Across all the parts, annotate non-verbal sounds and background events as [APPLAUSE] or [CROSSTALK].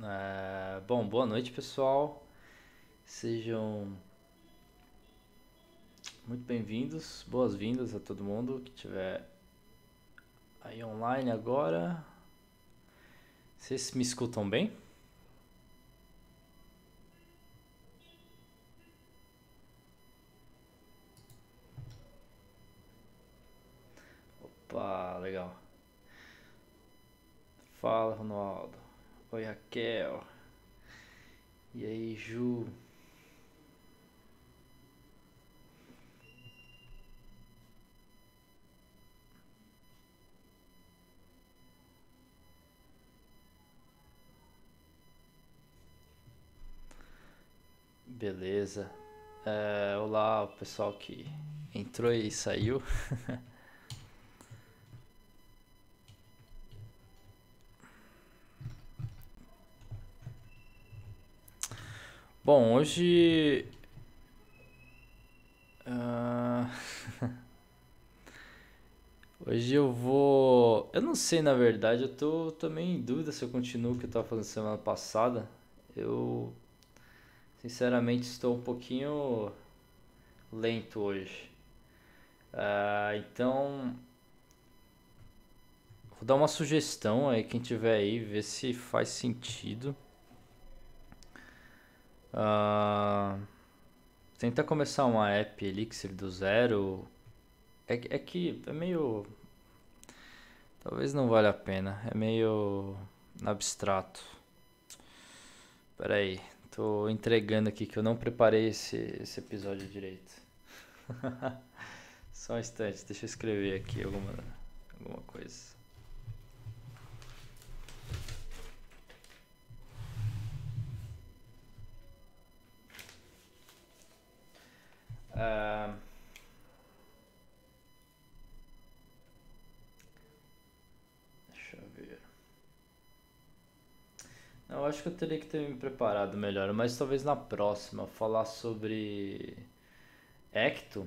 Ah, bom, boa noite, pessoal. Sejam muito bem-vindos, boas-vindas a todo mundo que estiver aí online agora. Vocês me escutam bem? Opa, legal. Fala, Ronaldo. Oi, Raquel. E aí, Ju? Beleza. É, olá, o pessoal que entrou e saiu. [LAUGHS] Bom, hoje. Uh... [LAUGHS] hoje eu vou. Eu não sei, na verdade, eu tô também em dúvida se eu continuo o que eu tava fazendo semana passada. Eu. Sinceramente, estou um pouquinho lento hoje. Uh, então. Vou dar uma sugestão aí, quem tiver aí, ver se faz sentido. Uh, tenta começar uma app Elixir do zero. É, é que é meio. Talvez não valha a pena. É meio abstrato. Pera aí. Tô entregando aqui que eu não preparei esse, esse episódio direito. [LAUGHS] Só um instante, deixa eu escrever aqui alguma, alguma coisa. deixa eu ver. eu acho que eu teria que ter me preparado melhor, mas talvez na próxima falar sobre Ecto.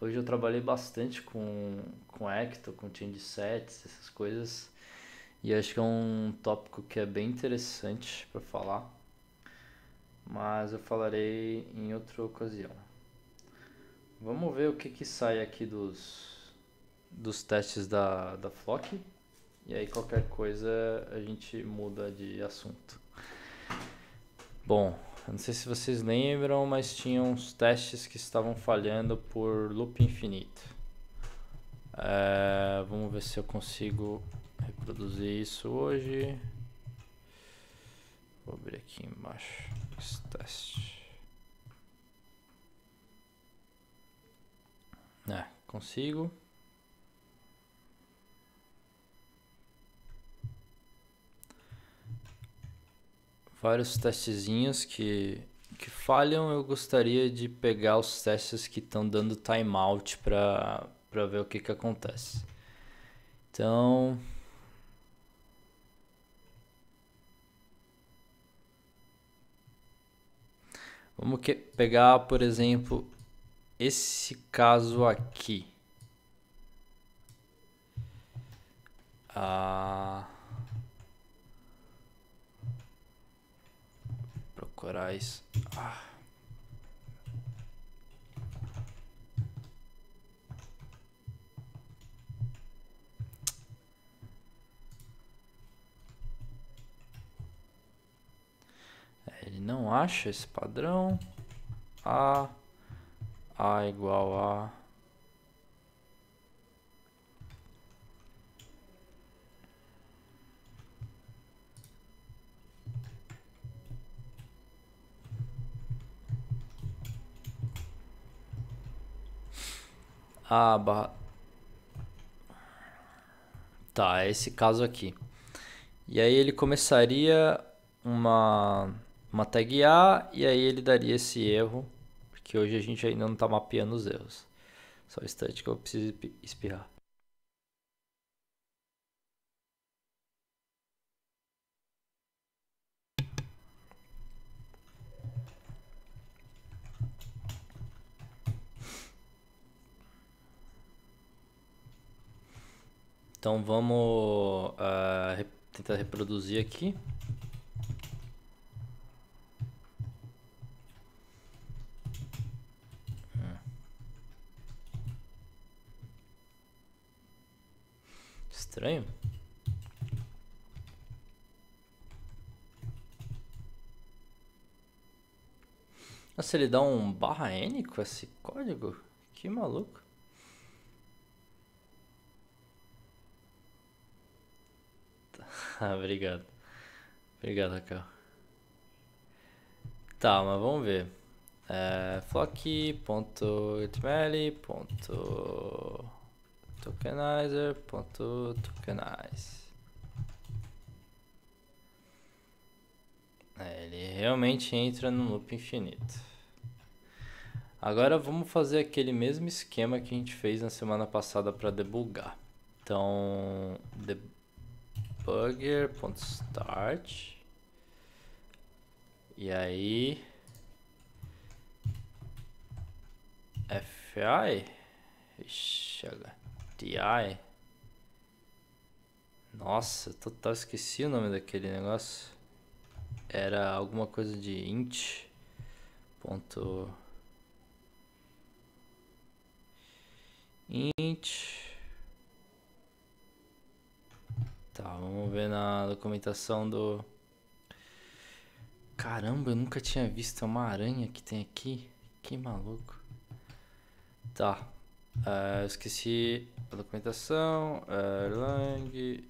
Hoje eu trabalhei bastante com, com Ecto, com change sets, essas coisas. E acho que é um tópico que é bem interessante para falar. Mas eu falarei em outra ocasião. Vamos ver o que que sai aqui dos, dos testes da, da Flock. E aí qualquer coisa a gente muda de assunto. Bom, não sei se vocês lembram, mas tinha uns testes que estavam falhando por loop infinito. É, vamos ver se eu consigo reproduzir isso hoje. Vou abrir aqui embaixo os testes. consigo. Vários testezinhos que, que falham. Eu gostaria de pegar os testes que estão dando timeout para ver o que, que acontece. Então. Vamos pegar, por exemplo, esse caso aqui. a procurar isso. Ah. É, ele não acha esse padrão. A, A igual a a barra... Tá, é esse caso aqui. E aí ele começaria uma, uma tag A e aí ele daria esse erro, porque hoje a gente ainda não está mapeando os erros. Só um instante que eu preciso espirrar. Então vamos uh, re tentar reproduzir aqui. Ah. Estranho. Nossa, ele dá um barra N com esse código? Que maluco. [LAUGHS] Ah, obrigado. Obrigado, Raquel. Tá, mas vamos ver. É, flock.html.tokenizer.tokenize. É, ele realmente entra num loop infinito. Agora vamos fazer aquele mesmo esquema que a gente fez na semana passada para debugar. Então, debugger.start e aí fi Ixi, ti nossa total esqueci o nome daquele negócio era alguma coisa de int ponto int Tá, vamos ver na documentação do. Caramba, eu nunca tinha visto uma aranha que tem aqui. Que maluco. Tá. Uh, esqueci a documentação. Uh, é, Lang.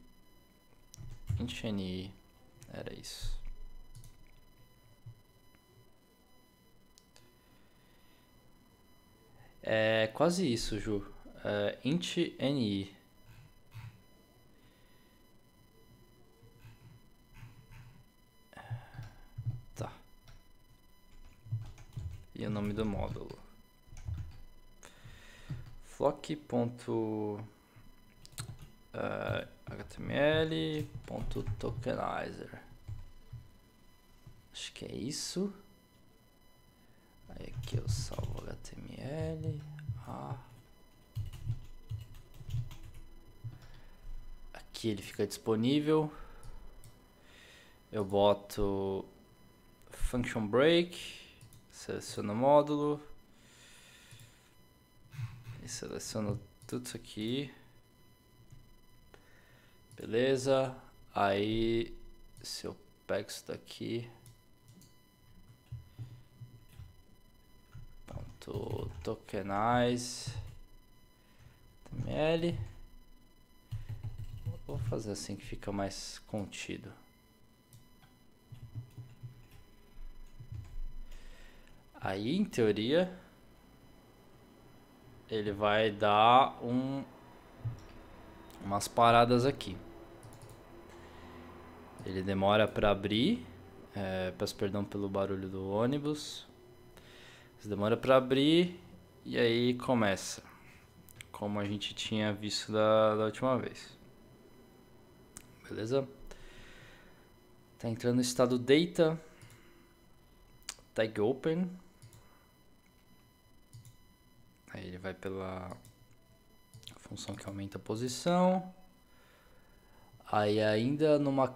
Encheni. Era isso. É quase isso, Ju. Uh, é, int NI. e o nome do módulo. flock.html.tokenizer ah, Acho que é isso. Aí aqui eu salvo HTML. Ah. Aqui ele fica disponível. Eu boto function break Seleciono o módulo. E seleciono tudo isso aqui. Beleza. Aí, se eu pego isso daqui... ponto Tokenize. ML. Vou fazer assim que fica mais contido. Aí, em teoria, ele vai dar um, umas paradas aqui. Ele demora para abrir. É, peço perdão pelo barulho do ônibus. demora para abrir e aí começa. Como a gente tinha visto da, da última vez. Beleza? Tá entrando no estado data. Tag open. Aí ele vai pela função que aumenta a posição. Aí ainda numa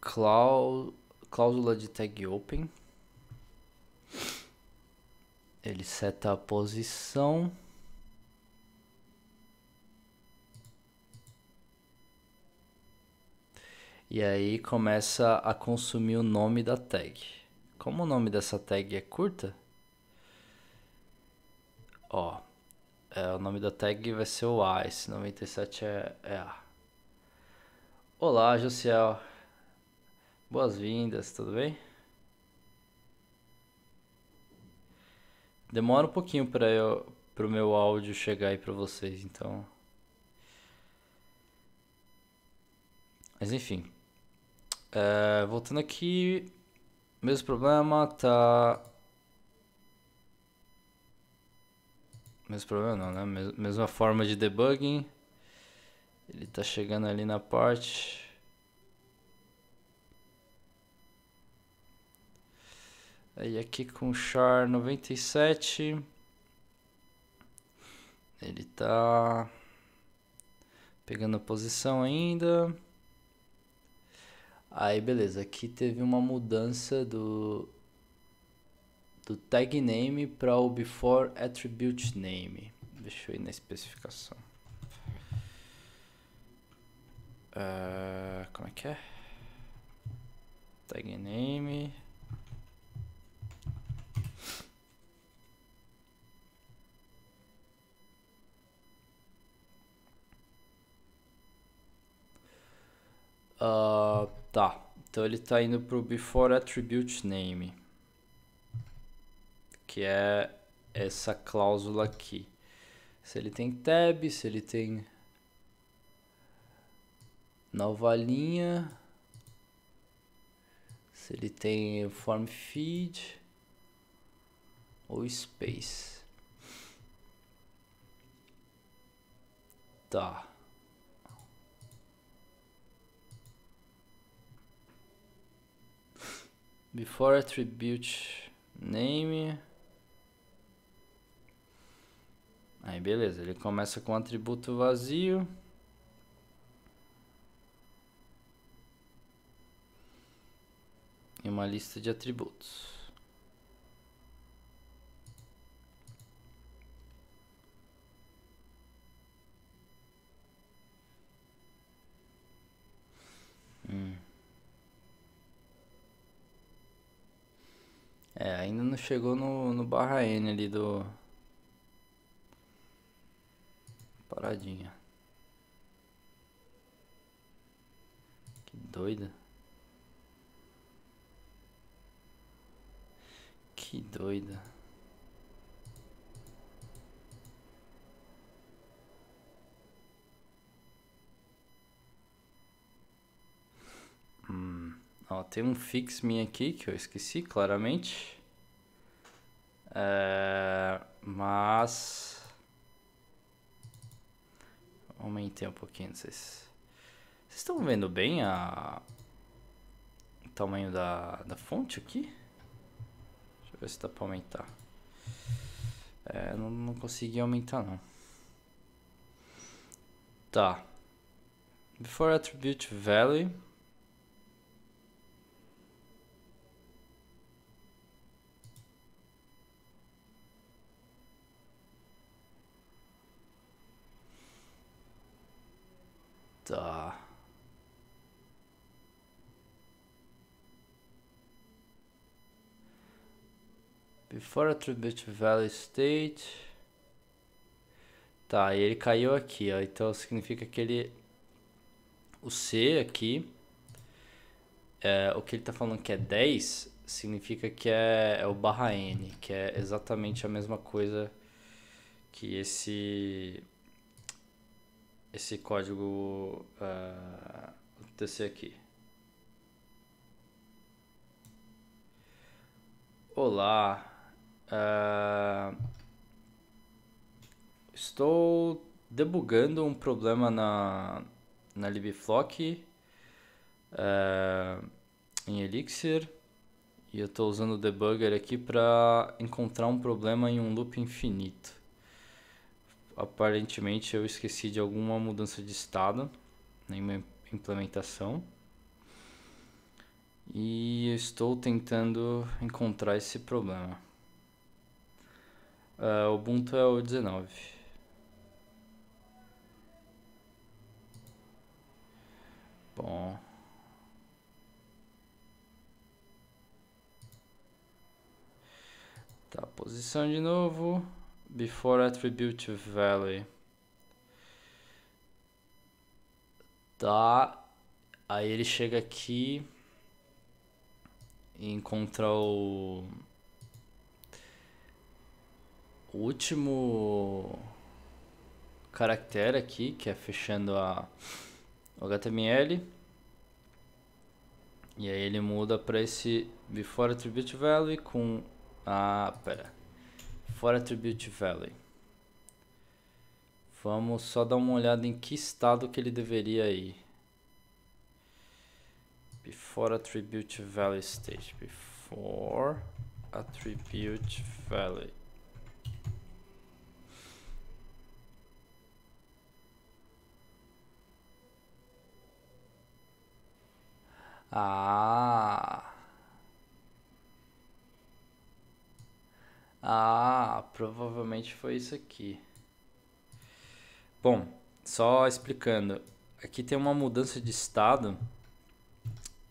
cláusula de tag open, ele seta a posição. E aí começa a consumir o nome da tag. Como o nome dessa tag é curta, Ó. É, o nome da tag vai ser o A. Esse 97 é, é A. Olá, Josiel. Boas-vindas, tudo bem? Demora um pouquinho para eu pro meu áudio chegar aí para vocês, então. Mas enfim. É, voltando aqui, mesmo problema, tá Mesmo problema não, né? Mesma forma de debugging. Ele está chegando ali na parte. Aí aqui com char 97. Ele está pegando a posição ainda. Aí beleza, aqui teve uma mudança do do tag name para o before attribute name. Deixa eu ir na especificação. Uh, como é que é? Tag name. Uh, tá, então ele está indo para o before attribute name que é essa cláusula aqui. Se ele tem tab, se ele tem nova linha, se ele tem form feed ou space. Tá. Before attribute name Aí beleza, ele começa com atributo vazio. E uma lista de atributos. Hum. É, ainda não chegou no, no barra N ali do, paradinha. Que doida. Que doida. Hm. Ó, tem um fix me aqui que eu esqueci claramente. É... Mas Aumentei um pouquinho, vocês. Vocês estão vendo bem a... o tamanho da, da fonte aqui? Deixa eu ver se dá pra aumentar. É, não, não consegui aumentar não. Tá. Before attribute value. Tá. Before a tribute valley state. Tá, e ele caiu aqui, ó. Então significa que ele. O C aqui. É, o que ele tá falando que é 10 significa que é, é o barra N, que é exatamente a mesma coisa que esse esse código uh, ah, TC aqui. Olá, uh, estou debugando um problema na, na libflock uh, em Elixir e eu estou usando o debugger aqui para encontrar um problema em um loop infinito aparentemente eu esqueci de alguma mudança de estado nenhuma né, implementação. E estou tentando encontrar esse problema. Uh, Ubuntu é o 19. Bom. Tá, posição de novo before attribute value. Tá. Aí ele chega aqui e encontra o, o último caractere aqui, que é fechando a o HTML. E aí ele muda para esse before attribute value com a, pera, fora Tribute Valley. Vamos só dar uma olhada em que estado que ele deveria ir. Before Attribute Valley stage. Before Attribute Valley. Ah. Ah, Provavelmente foi isso aqui. Bom, só explicando. Aqui tem uma mudança de estado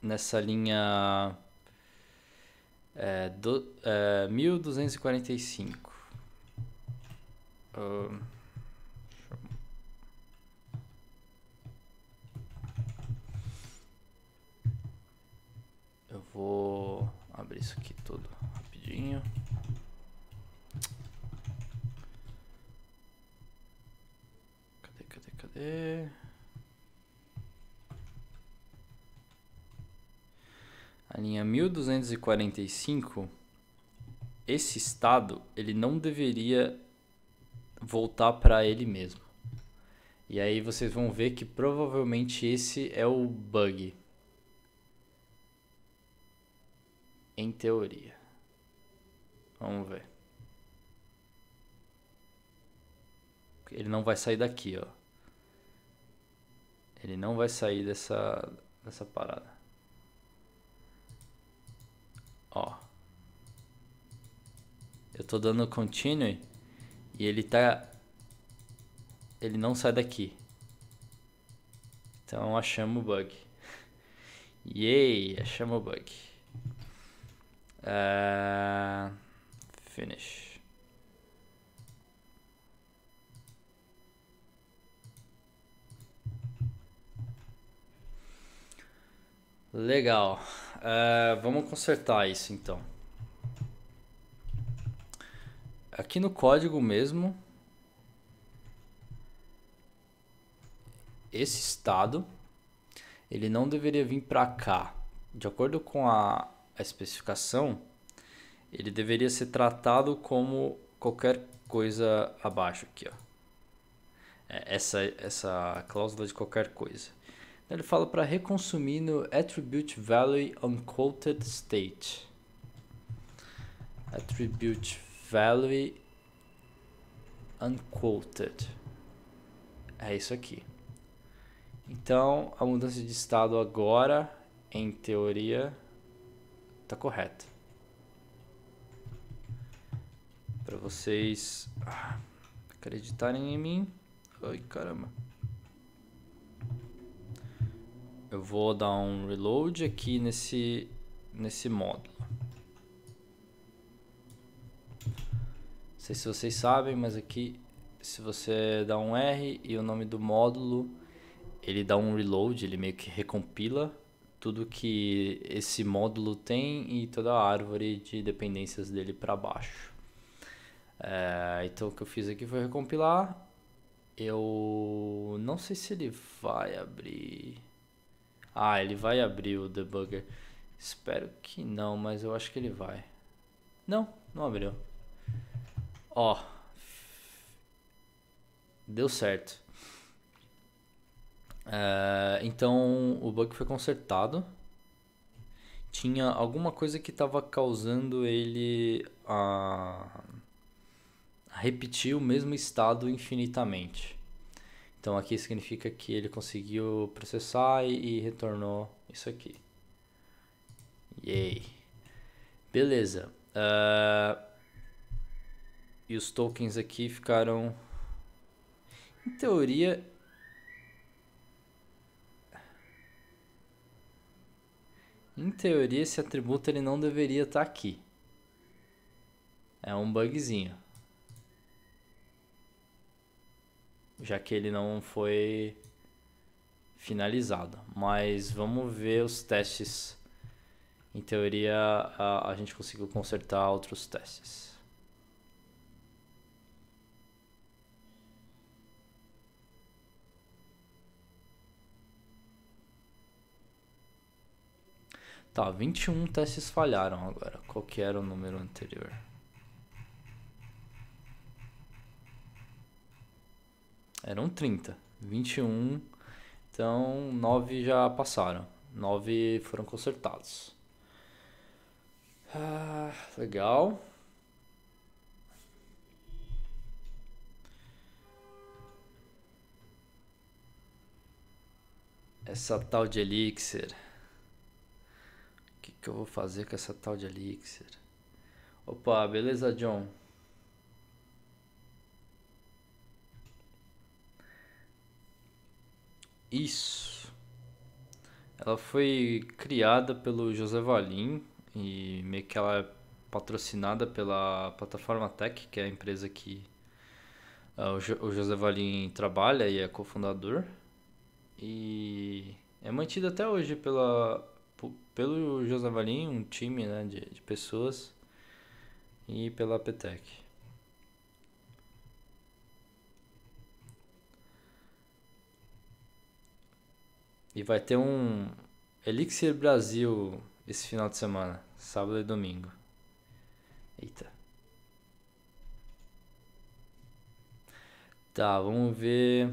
nessa linha é, do, é, 1245. Uh, eu vou abrir isso aqui tudo rapidinho. É... A linha 1245, esse estado, ele não deveria voltar para ele mesmo. E aí vocês vão ver que provavelmente esse é o bug. Em teoria. Vamos ver. Ele não vai sair daqui, ó. Ele não vai sair dessa, dessa parada. Ó. Eu tô dando continue e ele tá ele não sai daqui. Então achamos o bug. Yay, achamos o bug. Uh, finish. Legal. Uh, vamos consertar isso então. Aqui no código mesmo. Esse estado. Ele não deveria vir para cá. De acordo com a, a especificação. Ele deveria ser tratado como qualquer coisa abaixo aqui. Ó. É, essa, essa cláusula de qualquer coisa. Ele fala para reconsumir no Attribute Value Unquoted State. Attribute Value Unquoted. É isso aqui. Então, a mudança de estado agora, em teoria, está correta. Para vocês acreditarem em mim. Ai, caramba eu vou dar um reload aqui nesse, nesse módulo. Não sei se vocês sabem, mas aqui se você dá um R e o nome do módulo, ele dá um reload, ele meio que recompila tudo que esse módulo tem e toda a árvore de dependências dele para baixo. É, então o que eu fiz aqui foi recompilar. Eu não sei se ele vai abrir. Ah, ele vai abrir o debugger. Espero que não, mas eu acho que ele vai. Não, não abriu. Ó. Deu certo. Eh, então o bug foi consertado. Tinha alguma coisa que estava causando ele a repetir o mesmo estado infinitamente. Então aqui significa que ele conseguiu processar e, retornou isso aqui. Yay! Beleza. Uh, e os tokens aqui ficaram. Em teoria. Em teoria, esse atributo ele não deveria estar tá aqui. É um bugzinho. já que ele não foi finalizado. Mas vamos ver os testes. Em teoria, a, a gente conseguiu consertar outros testes. Tá, 21 testes falharam agora. Qual que era o número anterior? Eram 30. 21. Então, 9 já passaram. 9 foram consertados. Ah, legal. Essa tal de Elixir. O que, que eu vou fazer com essa tal de Elixir? Opa, beleza, John? Isso. Ela foi criada pelo José Valim e meio que ela é patrocinada pela plataforma Tech, que é a empresa que uh, o, José Valim trabalha e é cofundador. E é mantida até hoje pela, pelo José Valim, um time né, de, de pessoas, e pela Petec. E vai ter um Elixir Brasil esse final de semana, sábado e domingo. Eita. Tá, vamos ver.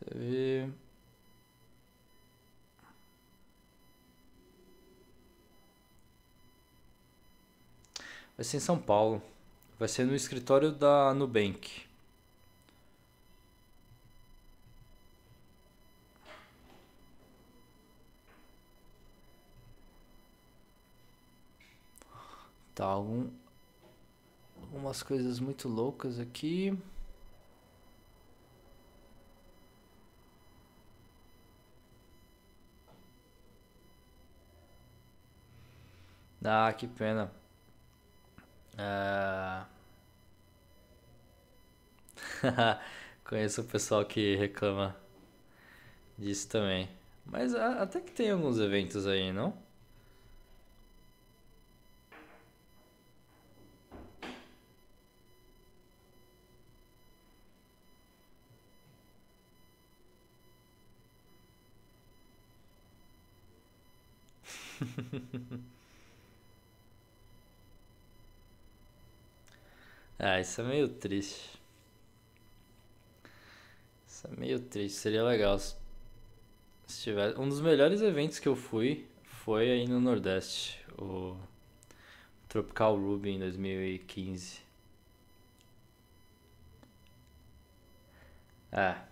Teve. Vai ser em São Paulo. Vai ser no escritório da Nubank. Tá, algum, algumas coisas muito loucas aqui. Ah, que pena. Ah... [LAUGHS] Conheço o pessoal que reclama disso também. Mas até que tem alguns eventos aí, não? [LAUGHS] ah, isso é meio triste. Isso é meio triste. Seria legal se, se tivesse. Um dos melhores eventos que eu fui foi aí no Nordeste, o Tropical Ruby em 2015. É.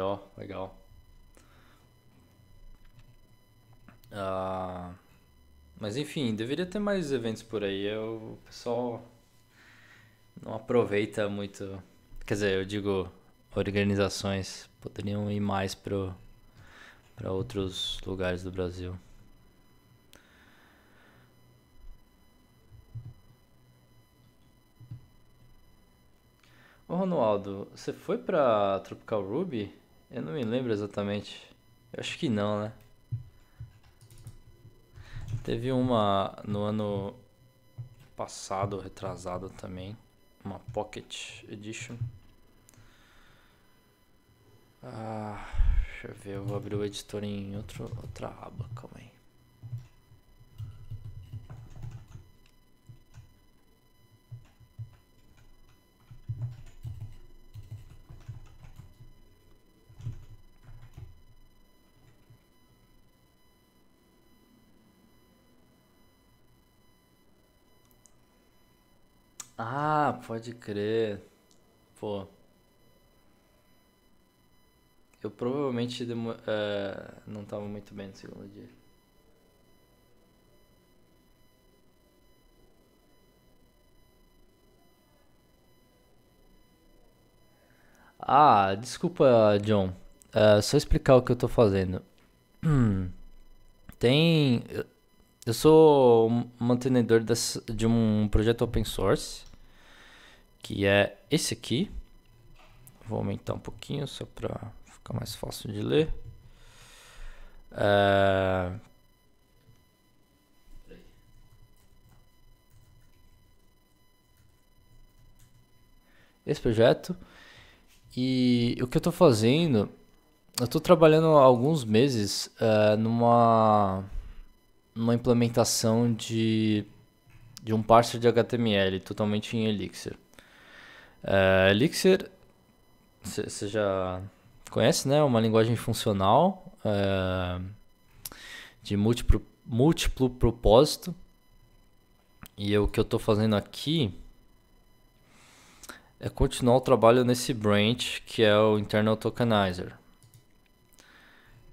ó legal. Ah, mas enfim, deveria ter mais eventos por aí. Eu, é, o pessoal não aproveita muito. Quer dizer, eu digo, organizações poderiam ir mais para outros lugares do Brasil. Ô Ronaldo, você foi pra Tropical Ruby? Eu não me lembro exatamente. Eu acho que não, né? Teve uma no ano passado, retrasado também, uma Pocket Edition. Ah, deixa eu ver, eu vou abrir o editor em outro, outra aba, calma aí. Ah, pode crer. Pô. Eu provavelmente demo- eh, não tava muito bem no segundo dia. Ah, desculpa, John. É, só explicar o que eu tô fazendo. [CLEARS THROAT] Tem. Eu sou mantenedor de um projeto open source que é esse aqui. Vou aumentar um pouquinho só para ficar mais fácil de ler. É... Esse projeto. E o que eu estou fazendo, eu estou trabalhando há alguns meses é, numa, numa implementação de, de um parser de HTML totalmente em Elixir. É, Elixir, você já conhece, né? Uma linguagem funcional é, de múltiplo, múltiplo propósito. E eu, o que eu estou fazendo aqui é continuar o trabalho nesse branch que é o internal tokenizer.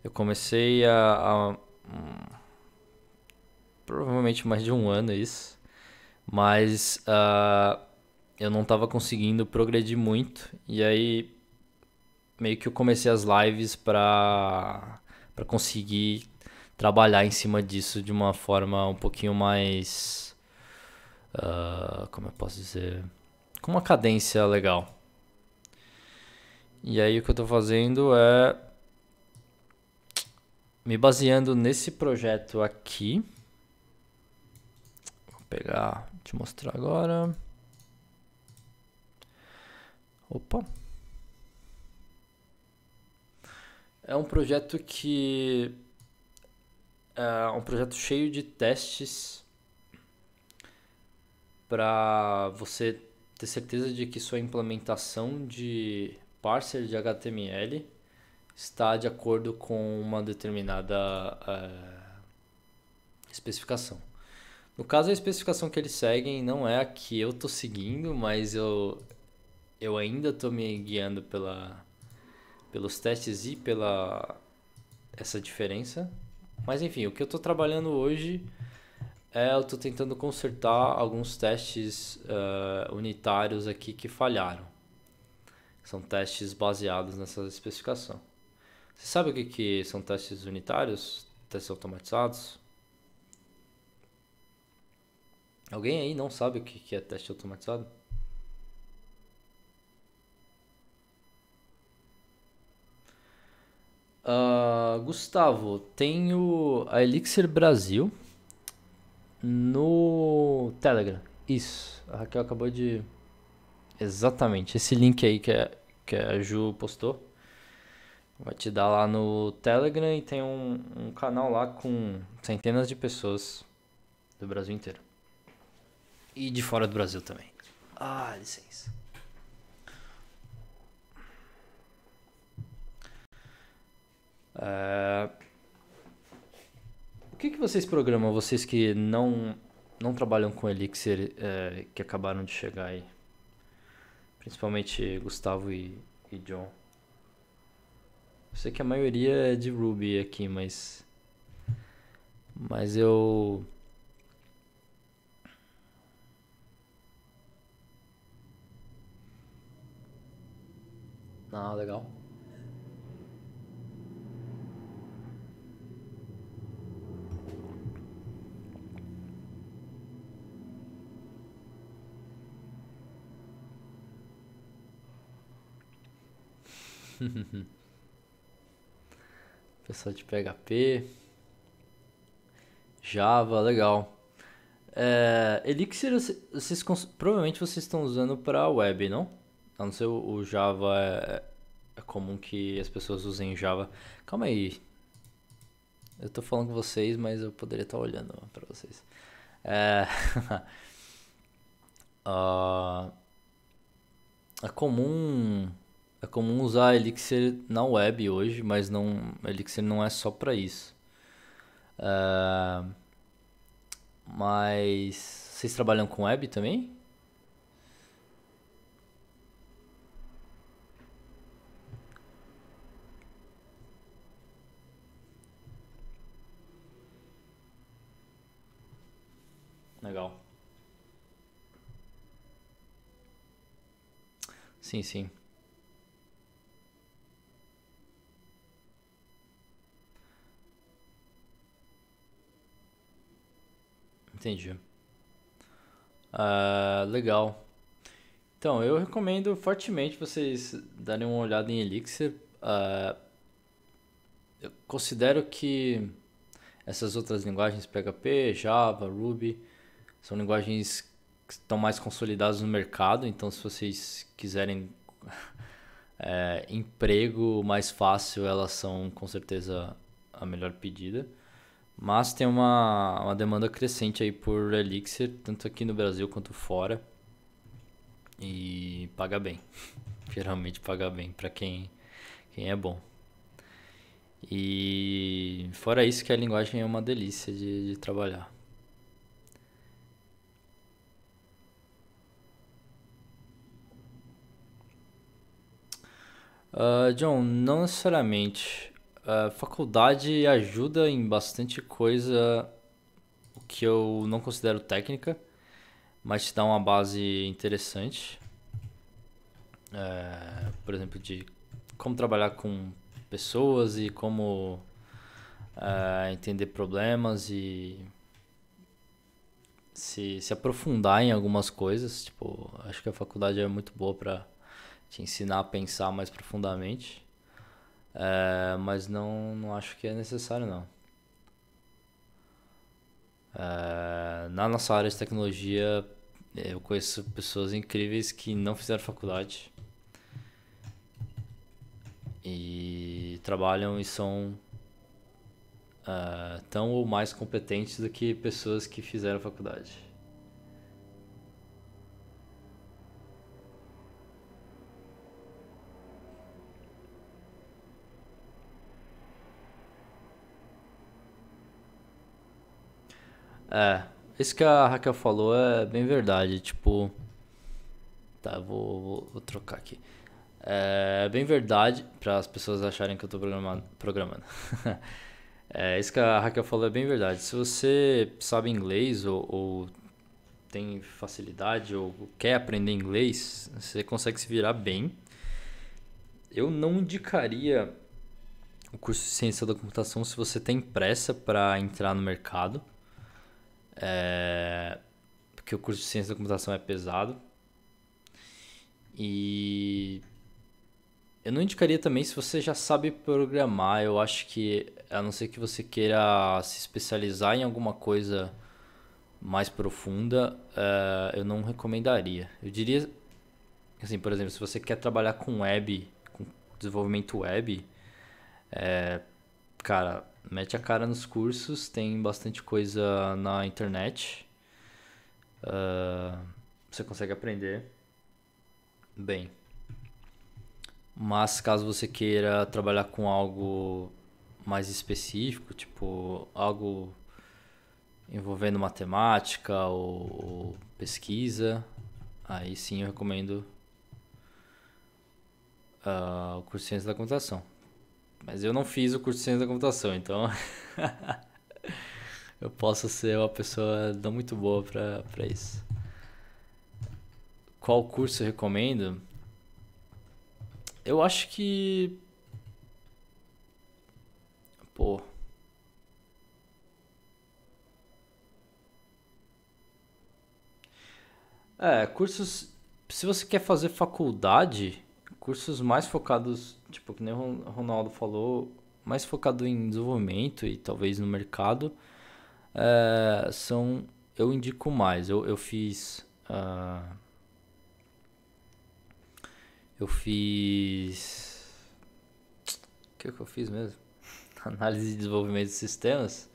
Eu comecei a, a hum, provavelmente mais de um ano isso, mas uh, eu não estava conseguindo progredir muito. E aí meio que eu comecei as lives para para conseguir trabalhar em cima disso de uma forma um pouquinho mais uh, como eu posso dizer com uma cadência legal. E aí o que eu estou fazendo é me baseando nesse projeto aqui. Vou pegar, te mostrar agora. Opa. É um projeto que é um projeto cheio de testes para você ter certeza de que sua implementação de parser de HTML está de acordo com uma determinada é, especificação. No caso, a especificação que eles seguem não é a que eu estou seguindo, mas eu, eu ainda estou me guiando pela, pelos testes e pela essa diferença. Mas enfim, o que eu estou trabalhando hoje é eu estou tentando consertar alguns testes uh, unitários aqui que falharam. São testes baseados nessa especificação. Você sabe o que, que são testes unitários? Testes automatizados? Alguém aí não sabe o que, que é teste automatizado? Uh, Gustavo, tenho a Elixir Brasil no Telegram. Isso. A Raquel acabou de. Exatamente. Esse link aí que a, que a Ju postou. Vai te dar lá no Telegram e tem um, um canal lá com centenas de pessoas do Brasil inteiro. E de fora do Brasil também. Ah, licença. Ah, o que, que vocês programam, vocês que não, não trabalham com Elixir, é, que acabaram de chegar aí? Principalmente Gustavo e, e John. Eu sei que a maioria é de Ruby aqui, mas. Mas eu. Ah, legal. [LAUGHS] Pessoal de PHP. Java, legal. É, Elixir, vocês, provavelmente vocês estão usando para web, não? A não ser o, o Java, é, é, comum que as pessoas usem Java. Calma aí. Eu estou falando com vocês, mas eu poderia estar tá olhando para vocês. É... uh, [LAUGHS] é comum é comum usar Elixir na web hoje, mas não Elixir não é só para isso. Uh, mas vocês trabalham com web também? Legal. Sim, sim. Entendi. Uh, legal. Então, eu recomendo fortemente vocês darem uma olhada em Elixir. Uh, eu considero que essas outras linguagens, PHP, Java, Ruby, são linguagens que estão mais consolidadas no mercado. Então, se vocês quiserem é, [LAUGHS] emprego mais fácil, elas são com certeza a melhor pedida. Mas tem uma, uma demanda crescente aí por Elixir, tanto aqui no Brasil quanto fora. E paga bem. [LAUGHS] Geralmente paga bem para quem, quem é bom. E fora isso que a linguagem é uma delícia de, de trabalhar. Uh, John, não necessariamente a faculdade ajuda em bastante coisa que eu não considero técnica, mas te dá uma base interessante. É, por exemplo, de como trabalhar com pessoas e como é, entender problemas e se, se aprofundar em algumas coisas. Tipo, acho que a faculdade é muito boa para te ensinar a pensar mais profundamente. É, mas não, não acho que é necessário, não. É, na nossa área de tecnologia, eu conheço pessoas incríveis que não fizeram faculdade e trabalham e são é, tão ou mais competentes do que pessoas que fizeram faculdade. É, isso que a Raquel falou é bem verdade. Tipo. Tá, vou, vou, vou trocar aqui. É, é bem verdade, para as pessoas acharem que eu estou programando. programando. [LAUGHS] é, isso que a Raquel falou é bem verdade. Se você sabe inglês ou, ou tem facilidade ou quer aprender inglês, você consegue se virar bem. Eu não indicaria o curso de ciência da computação se você tem pressa para entrar no mercado é, porque o curso de ciência da computação é pesado. E eu não indicaria também se você já sabe programar. Eu acho que, a não ser que você queira se especializar em alguma coisa mais profunda, é, eu não recomendaria. Eu diria, assim, por exemplo, se você quer trabalhar com web, com desenvolvimento web, é, cara, mete a cara nos cursos, tem bastante coisa na internet. Uh, você consegue aprender bem. Mas caso você queira trabalhar com algo mais específico, tipo algo envolvendo matemática ou, ou pesquisa, aí sim eu recomendo uh, o curso de ciência da computação. Mas eu não fiz o curso de ciência da computação, então [LAUGHS] eu posso ser uma pessoa não muito boa para isso. Qual curso eu recomendo? Eu acho que. Pô. É, cursos. Se você quer fazer faculdade, cursos mais focados, tipo, que nem o Ronaldo falou, mais focado em desenvolvimento e talvez no mercado, é, são. Eu indico mais. Eu, eu fiz. Uh, eu fiz. O que, é que eu fiz mesmo? [LAUGHS] Análise de desenvolvimento de sistemas.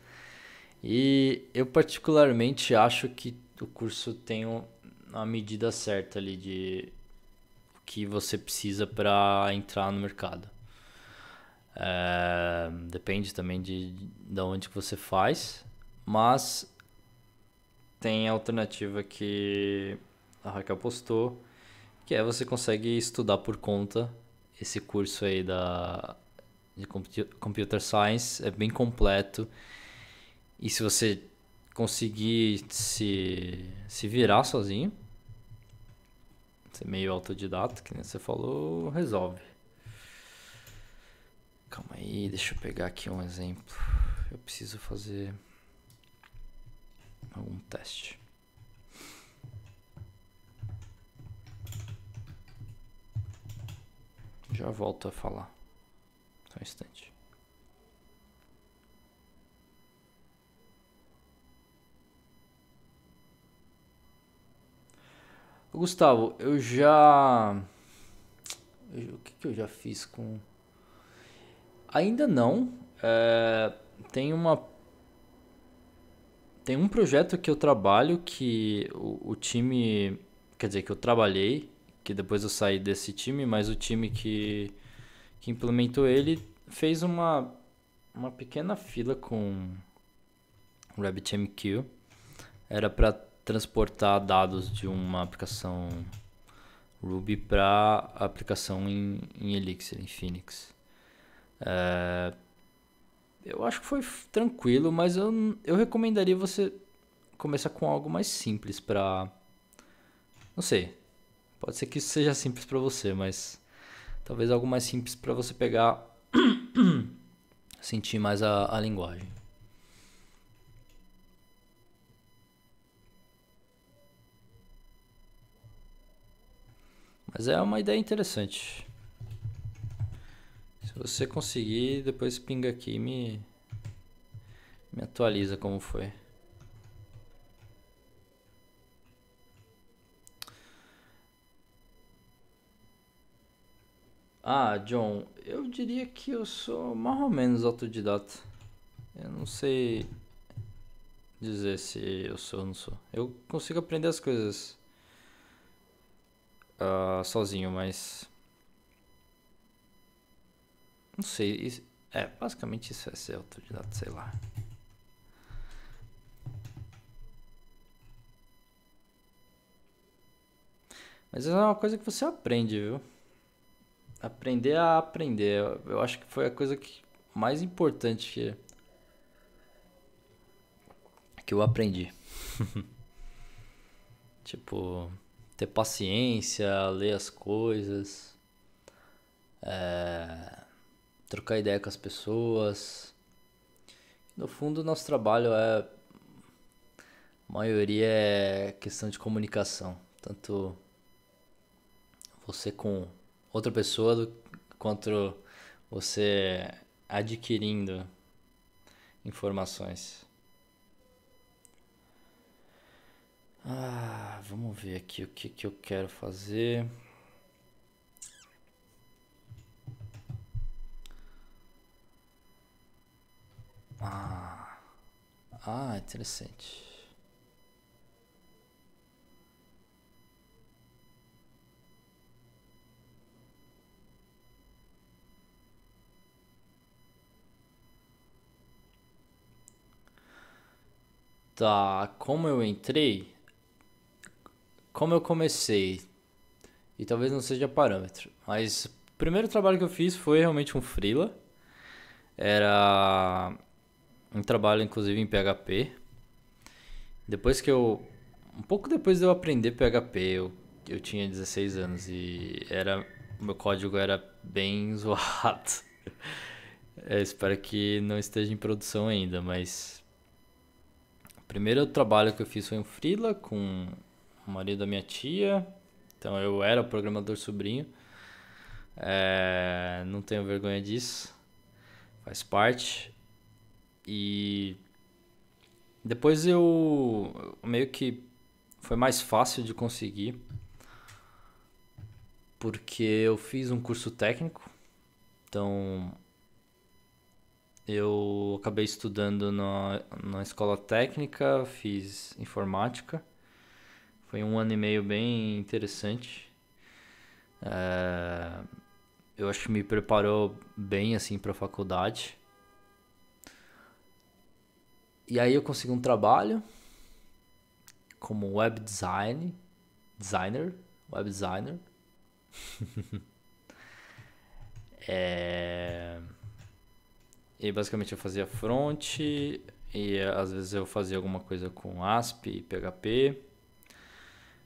E eu, particularmente, acho que o curso tem uma medida certa ali de que você precisa para entrar no mercado. É, depende também de, de onde que você faz, mas tem a alternativa que a Raquel postou, que é você consegue estudar por conta esse curso aí da de computer science é bem completo e se você conseguir se, se virar sozinho ser meio autodidata, que nem você falou, resolve. Calma aí, deixa eu pegar aqui um exemplo. Eu preciso fazer algum teste. Já volto a falar. Só um instante. Gustavo, eu já. O que, que eu já fiz com. Ainda não. É... Tem uma. Tem um projeto que eu trabalho que o, o time. Quer dizer, que eu trabalhei, que depois eu saí desse time, mas o time que, que implementou ele fez uma, uma pequena fila com RabbitMQ. Era para transportar dados de uma aplicação Ruby para aplicação em, em, Elixir, em Phoenix. É, eu acho que foi tranquilo, mas eu, eu recomendaria você começar com algo mais simples para. Não sei. Pode ser que isso seja simples para você, mas talvez algo mais simples para você pegar, [CLEARS THROAT] sentir mais a, a linguagem. Mas é uma ideia interessante. Se você conseguir, depois pinga aqui e me, me atualiza como foi. Ah, John, eu diria que eu sou mais ou menos autodidata. Eu não sei dizer se eu sou ou não sou. Eu consigo aprender as coisas uh, sozinho, mas. Não sei. Isso... É, basicamente isso é ser autodidata, sei lá. Mas é uma coisa que você aprende, viu? Aprender a aprender. Eu acho que foi a coisa que mais importante que, que eu aprendi. [LAUGHS] tipo ter paciência, ler as coisas, é, trocar ideia com as pessoas. No fundo, nosso trabalho é. A maioria é questão de comunicação. Tanto você com outra pessoa do, quanto você adquirindo informações. Ah, vamos ver aqui o que, que eu quero fazer. Ah, ah interessante. Tá, como eu entrei, como eu comecei, e talvez não seja parâmetro, mas o primeiro trabalho que eu fiz foi realmente um freela. Era um trabalho, inclusive, em PHP. Depois que eu... Um pouco depois de eu aprender PHP, eu, eu tinha 16 anos e era meu código era bem [LAUGHS] zoado. Eu é, espero que não esteja em produção ainda, mas... O primeiro trabalho que eu fiz foi um freela com o marido da minha tia. Então eu era programador sobrinho. É, não tenho vergonha disso. Faz parte. E depois eu meio que foi mais fácil de conseguir. Porque eu fiz um curso técnico. Então eu acabei estudando na, na escola técnica, fiz informática. Foi um ano e meio bem interessante. É, eu acho que me preparou bem assim para a faculdade. E aí eu consegui um trabalho como web design, designer, web designer. [LAUGHS] é... E basicamente eu fazia front e às vezes eu fazia alguma coisa com ASP e PHP.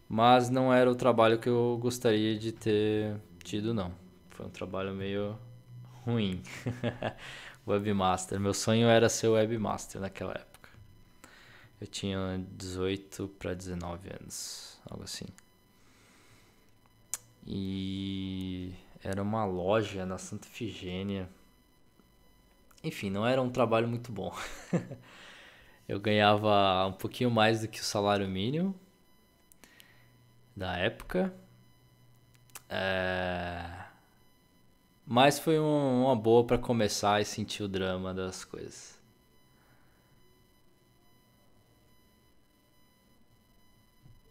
Mas não era o trabalho que eu gostaria de ter tido, não. Foi um trabalho meio ruim. [LAUGHS] webmaster. Meu sonho era ser webmaster naquela época. Eu tinha 18 para 19 anos, algo assim. E era uma loja na Santa Figênia. Enfim, não era um trabalho muito bom. [LAUGHS] eu ganhava um pouquinho mais do que o salário mínimo da época. É... Mas foi um, uma boa para começar e sentir o drama das coisas.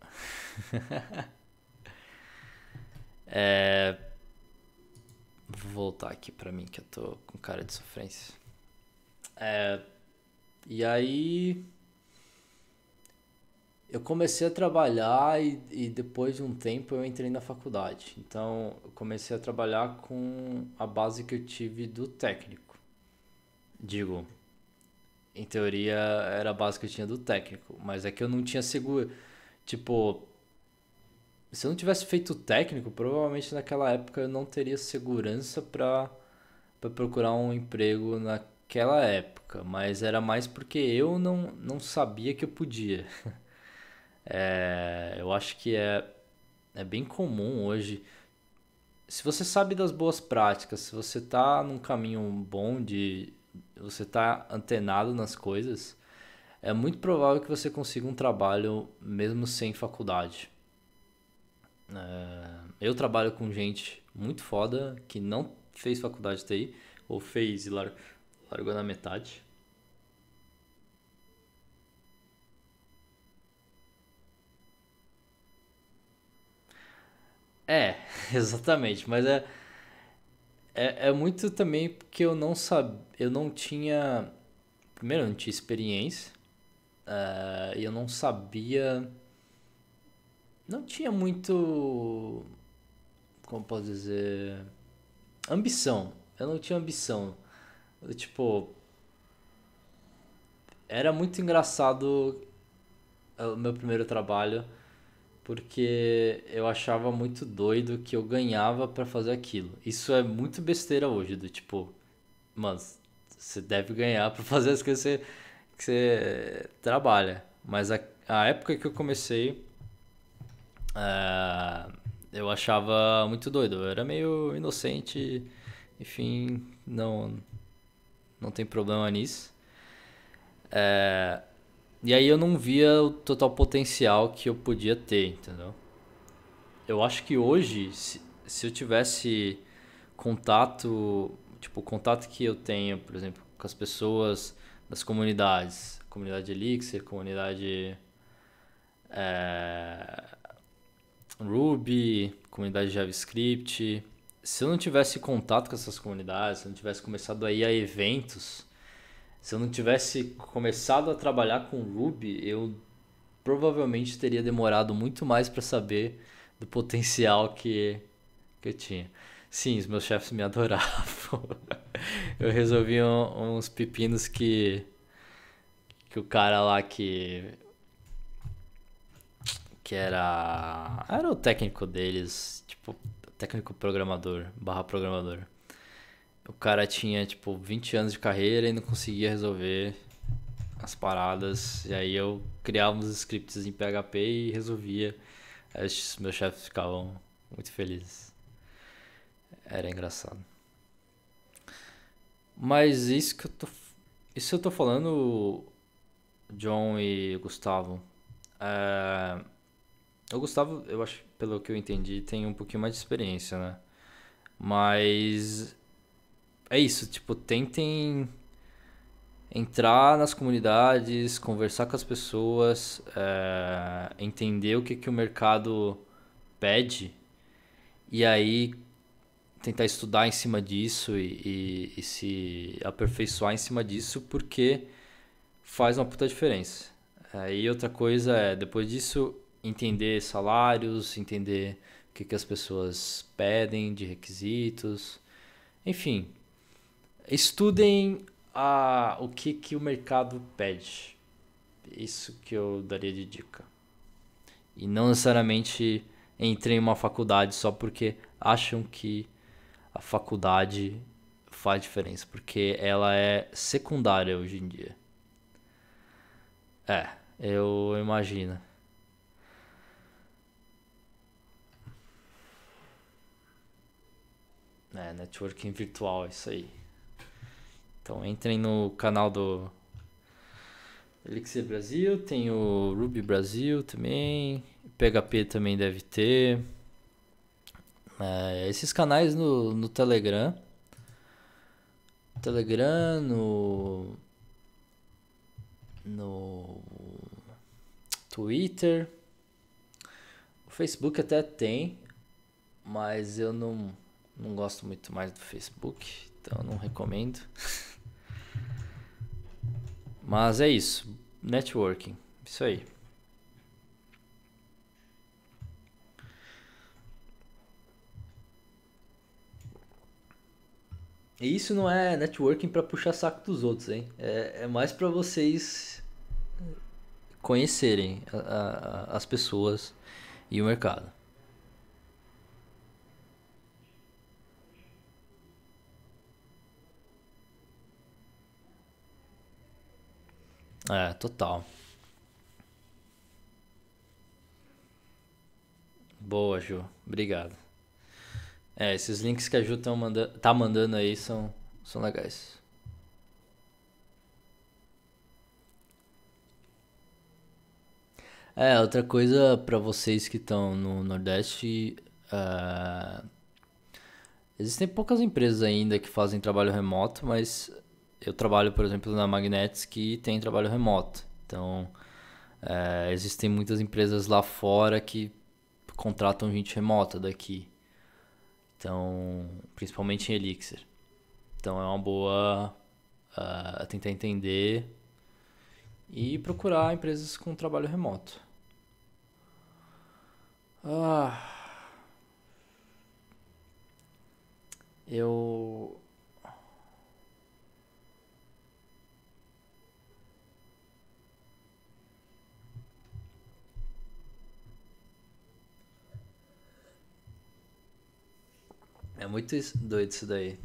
[LAUGHS] é... Vou voltar aqui para mim que eu tô com cara de sofrência. É... E aí eu comecei a trabalhar e, e, depois de um tempo eu entrei na faculdade. Então, eu comecei a trabalhar com a base que eu tive do técnico. Digo, em teoria era a base que eu tinha do técnico, mas é que eu não tinha seguro. Tipo, se eu não tivesse feito técnico, provavelmente naquela época eu não teria segurança para procurar um emprego naquela época. Mas era mais porque eu não, não sabia que eu podia. [LAUGHS] É, eu acho que é, é bem comum hoje. Se você sabe das boas práticas, se você está num caminho bom de. Você está antenado nas coisas, é muito provável que você consiga um trabalho mesmo sem faculdade. É, eu trabalho com gente muito foda que não fez faculdade de TI, ou fez e largou, largou na metade. É, [LAUGHS] exatamente, mas é, é, é muito também porque eu não sabia, eu não tinha, primeiro eu não tinha experiência, eh, e eu não sabia, não tinha muito, como posso dizer, ambição, eu não tinha ambição, eu, tipo, era muito engraçado eh, o meu primeiro trabalho, porque eu achava muito doido que eu ganhava para fazer aquilo. Isso é muito besteira hoje, do tipo, mano, você deve ganhar para [LAUGHS] fazer as coisas que você, que você trabalha. Mas a, a, época que eu comecei, é, eu achava muito doido. Eu era meio inocente, enfim, não, não tem problema nisso. É, e aí eu não via o total potencial que eu podia ter, entendeu? Eu acho que hoje, se, se eu tivesse contato, tipo, o contato que eu tenho, por exemplo, com as pessoas das comunidades, comunidade Elixir, comunidade é, Ruby, comunidade JavaScript. Se eu não tivesse contato com essas comunidades, se eu não tivesse começado a ir a eventos, se eu não tivesse começado a trabalhar com Ruby, eu provavelmente teria demorado muito mais para saber do potencial que, que eu tinha. Sim, os meus chefes me [LAUGHS] adoravam. eu resolvi um, uns pepinos que que o cara lá que que era era o técnico deles, tipo técnico programador barra programador o cara tinha, tipo, 20 anos de carreira e não conseguia resolver as paradas. E aí eu criava uns scripts em PHP e resolvia. Aí os meus chefes ficavam muito felizes. Era engraçado. Mas isso que eu tô. Isso eu tô falando, John e Gustavo. É... O Gustavo, eu acho, pelo que eu entendi, tem um pouquinho mais de experiência, né? Mas é isso, tipo, tentem entrar nas comunidades, conversar com as pessoas, é, entender o que, que o mercado pede e aí tentar estudar em cima disso e, e, e se aperfeiçoar em cima disso porque faz uma puta diferença. É, outra coisa é, depois disso, entender salários, entender o que, que as pessoas pedem de requisitos, enfim, estudem a, o que, que o mercado pede. Isso que eu daria de dica. E não necessariamente entrem em uma faculdade só porque acham que a faculdade faz diferença, porque ela é secundária hoje em dia. É, eu imagino. É, networking virtual, é isso aí. Então entrem no canal do Elixir Brasil, tem o Ruby Brasil também, PHP também deve ter. É, esses canais no, no Telegram. Telegram, no. No. Twitter. O Facebook até tem, mas eu não, não gosto muito mais do Facebook, então não recomendo. [LAUGHS] Mas é isso. Networking. Isso aí. E isso não é networking para puxar saco dos outros, hein? É, é mais para vocês conhecerem a, a, as pessoas e o mercado. É, total. Boa, Ju. Obrigado. É, esses links que a Ju tão tá mandando aí são, são legais. É, outra coisa para vocês que estão no Nordeste, uh, existem poucas empresas ainda que fazem trabalho remoto, mas eu trabalho, por exemplo, na Magnetics que tem trabalho remoto. Então, é, existem muitas empresas lá fora que contratam gente remota daqui. Então, principalmente em Elixir. Então, é uma boa uh, tentar entender e procurar empresas com trabalho remoto. Ah, eu É muito doido isso daí.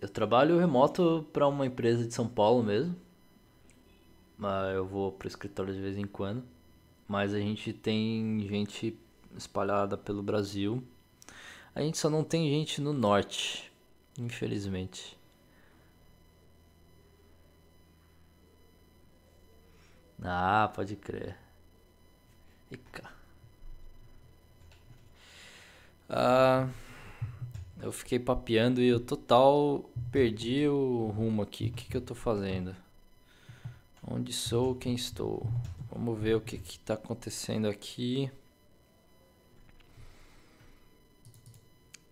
Eu trabalho remoto para uma empresa de São Paulo mesmo. Mas eu vou pro escritório de vez em quando. Mas a gente tem gente espalhada pelo Brasil. A gente só não tem gente no norte, infelizmente. Ah, pode crer. E cá. Ah, eu fiquei papeando e eu total perdi o rumo aqui. O que, que eu tô fazendo? Onde sou, quem estou? Vamos ver o que que tá acontecendo aqui.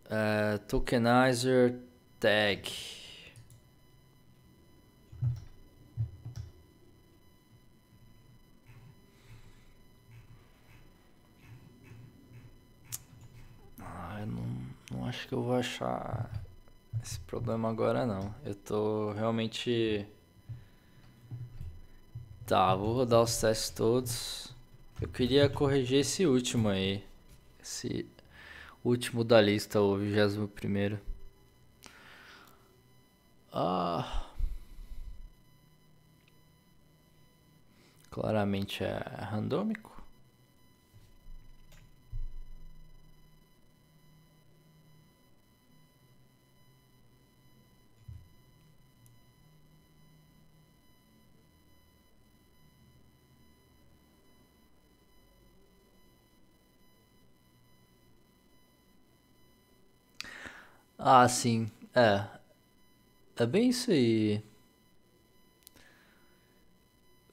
Uh, tokenizer tag. acho que eu vou achar esse problema agora não. Eu tô realmente. Tá, vou rodar os testes todos. Eu queria corrigir esse último aí. Esse último da lista, o 21 primeiro. Ah. Claramente é randômico. Ah, sim. É. É bem isso aí.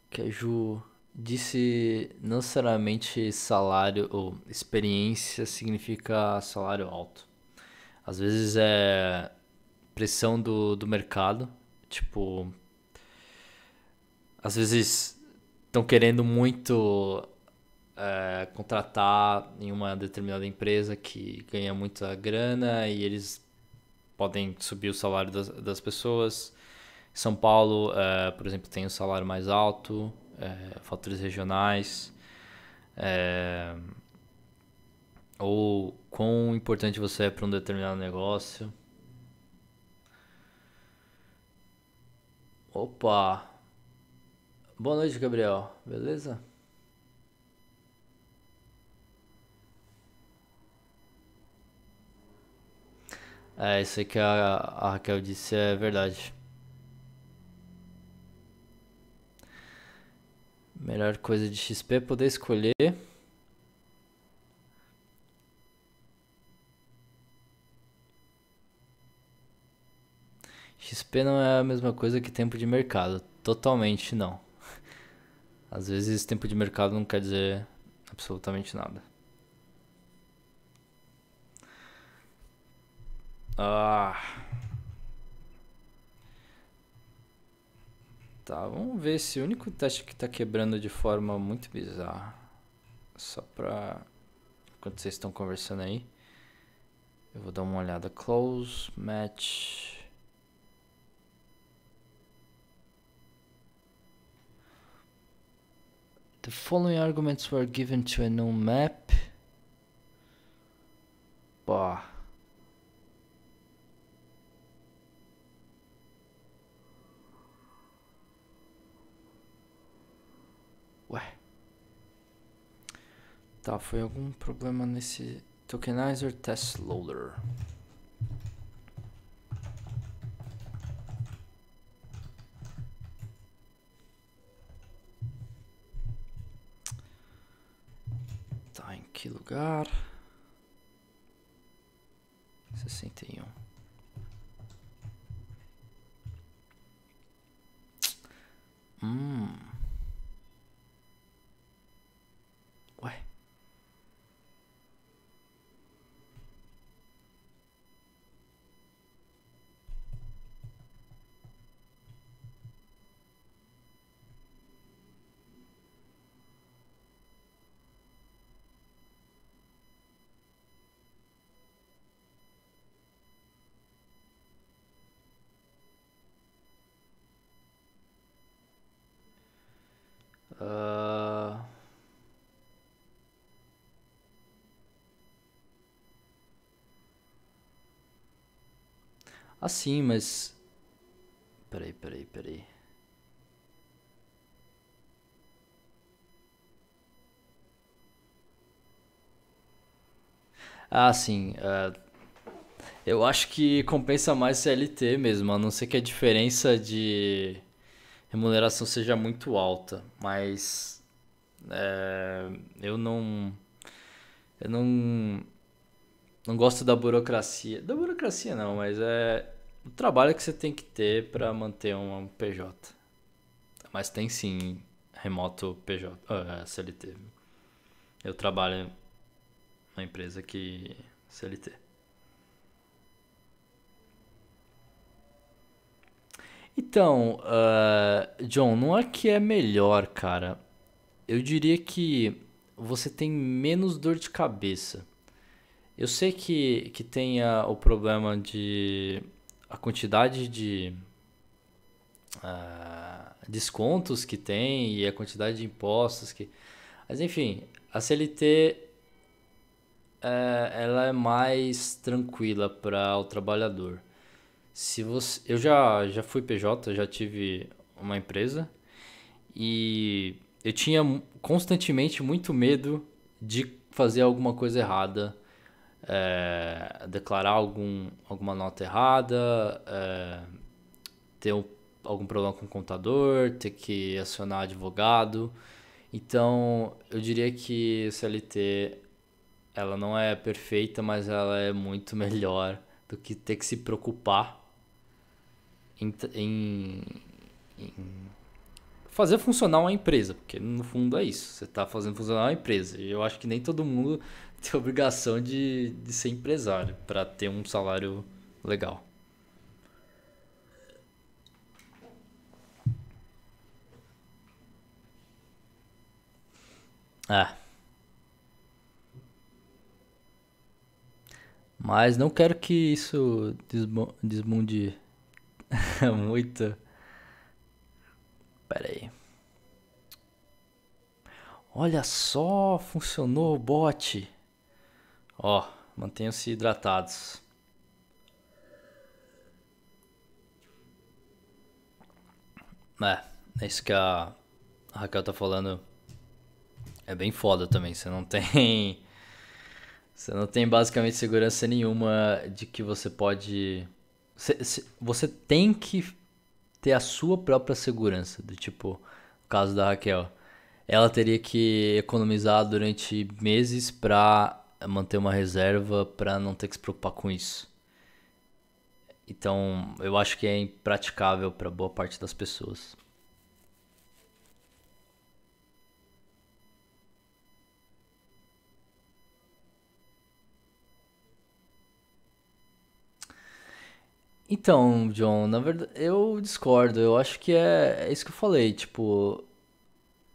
Que a Ju disse, não necessariamente salário ou experiência significa salário alto. Às vezes é pressão do, do mercado, tipo. Às vezes estão querendo muito é, contratar em uma determinada empresa que ganha muita grana e eles podem subir o salário das, das pessoas. São Paulo, uh, por exemplo, tem o um salário mais alto, uh, eh, fatores regionais. Uh, ou quão importante você é para um determinado negócio. Opa! Boa noite, Gabriel. Beleza? É, isso que a, a Raquel disse é verdade. Melhor coisa de XP é poder escolher. XP não é a mesma coisa que tempo de mercado. Totalmente não. [LAUGHS] Às vezes tempo de mercado não quer dizer absolutamente nada. Ah. Tá, vamos ver esse único teste que tá quebrando de forma muito bizarra. Só pra. Enquanto vocês estão conversando aí. Eu vou dar uma olhada. Close match. The following arguments were given to a new map. Tá, foi algum problema nesse tokenizer test loader. Tá, em que lugar? sessenta e um Hum. Assim, mas. Peraí, peraí, peraí. Ah, sim. Uh, eu acho que compensa mais CLT mesmo, a não ser que a diferença de remuneração seja muito alta. Mas. É, eu não. Eu não não gosto da burocracia. Da burocracia não, mas é o trabalho que você tem que ter para manter um, PJ. Mas tem sim remoto PJ, uh, ah, CLT. Eu trabalho na empresa que CLT. Então, uh, John, não é que é melhor, cara. Eu diria que você tem menos dor de cabeça eu sei que, que tem a, o problema de a quantidade de ah, descontos que tem e a quantidade de impostos que. Mas enfim, a CLT é, eh, ela é mais tranquila para o trabalhador. Se você, eu já já fui PJ, já tive uma empresa e eu tinha constantemente muito medo de fazer alguma coisa errada é, declarar algum, alguma nota errada, é, ter um, algum problema com o contador, ter que acionar advogado. Então, eu diria que o CLT ela não é perfeita, mas ela é muito [LAUGHS] melhor do que ter que se preocupar em, em, em fazer funcionar uma empresa, porque no fundo é isso, você está fazendo funcionar uma empresa. E eu acho que nem todo mundo [LAUGHS] tem obrigação de, de ser empresário para ter um salário legal. É. Mas não quero que isso desmunde [LAUGHS] muito Pera aí. Olha só, funcionou o bot. Ó, mantenham-se hidratados. É, é isso que a Raquel tá falando. É bem foda também, você não tem. [LAUGHS] Você não tem basicamente segurança nenhuma de que você pode. Você, você tem que ter a sua própria segurança. Do tipo, o caso da Raquel. Ela teria que economizar durante meses pra manter uma reserva pra não ter que se preocupar com isso. Então, eu acho que é impraticável para boa parte das pessoas. Então, John, na verdade, eu discordo. Eu acho que é, é isso que eu falei. Tipo,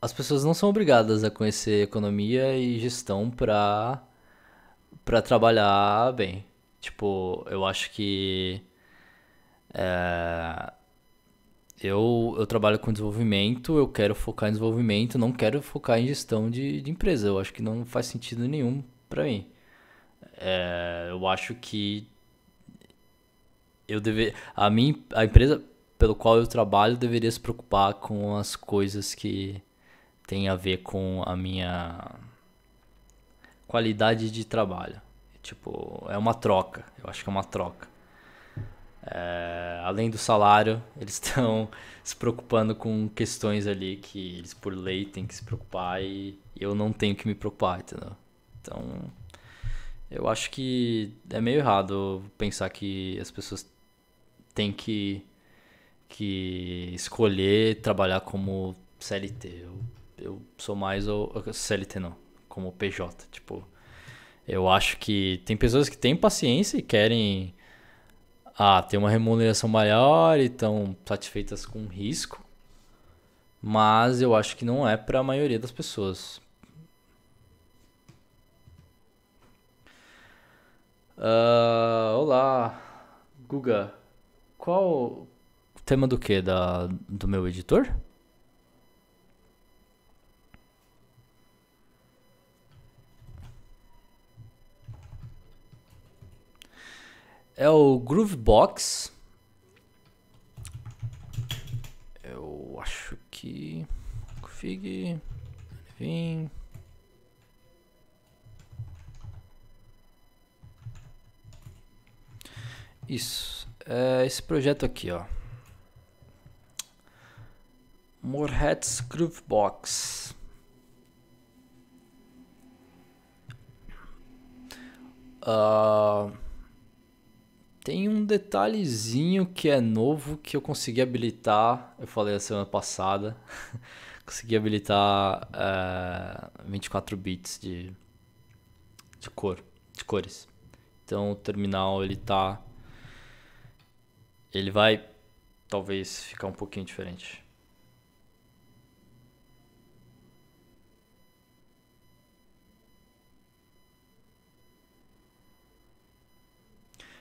as pessoas não são obrigadas a conhecer economia e gestão pra, pra trabalhar bem. Tipo, eu acho que. É, eu, eu trabalho com desenvolvimento, eu quero focar em desenvolvimento, não quero focar em gestão de, de empresa. Eu acho que não faz sentido nenhum para mim. É, eu acho que eu deve, a mim, a empresa pelo qual eu trabalho deveria se preocupar com as coisas que têm a ver com a minha qualidade de trabalho. Tipo, é uma troca. Eu acho que é uma troca. É, além do salário, [LAUGHS] eles estão se preocupando com questões ali que eles, por lei, têm que se preocupar e eu não tenho que me preocupar, entendeu? Então, eu acho que é meio errado pensar que as pessoas tem que, que escolher trabalhar como CLT. Eu, eu sou mais o, CLT não, como PJ. Tipo, eu acho que tem pessoas que têm paciência e querem ah, ter uma remuneração maior e estão satisfeitas com o risco. Mas eu acho que não é para a maioria das pessoas. Uh, olá, Guga. Qual tema do que? Da, do meu editor? É o Groovebox. Eu acho que. Config. vim, Isso é esse projeto aqui, ó. Moreheads Box. Uh, tem um detalhezinho que é novo que eu consegui habilitar. Eu falei a semana passada. [LAUGHS] consegui habilitar é, uh, 24 bits de, de cor, de cores. Então o terminal ele tá ele vai talvez ficar um pouquinho diferente.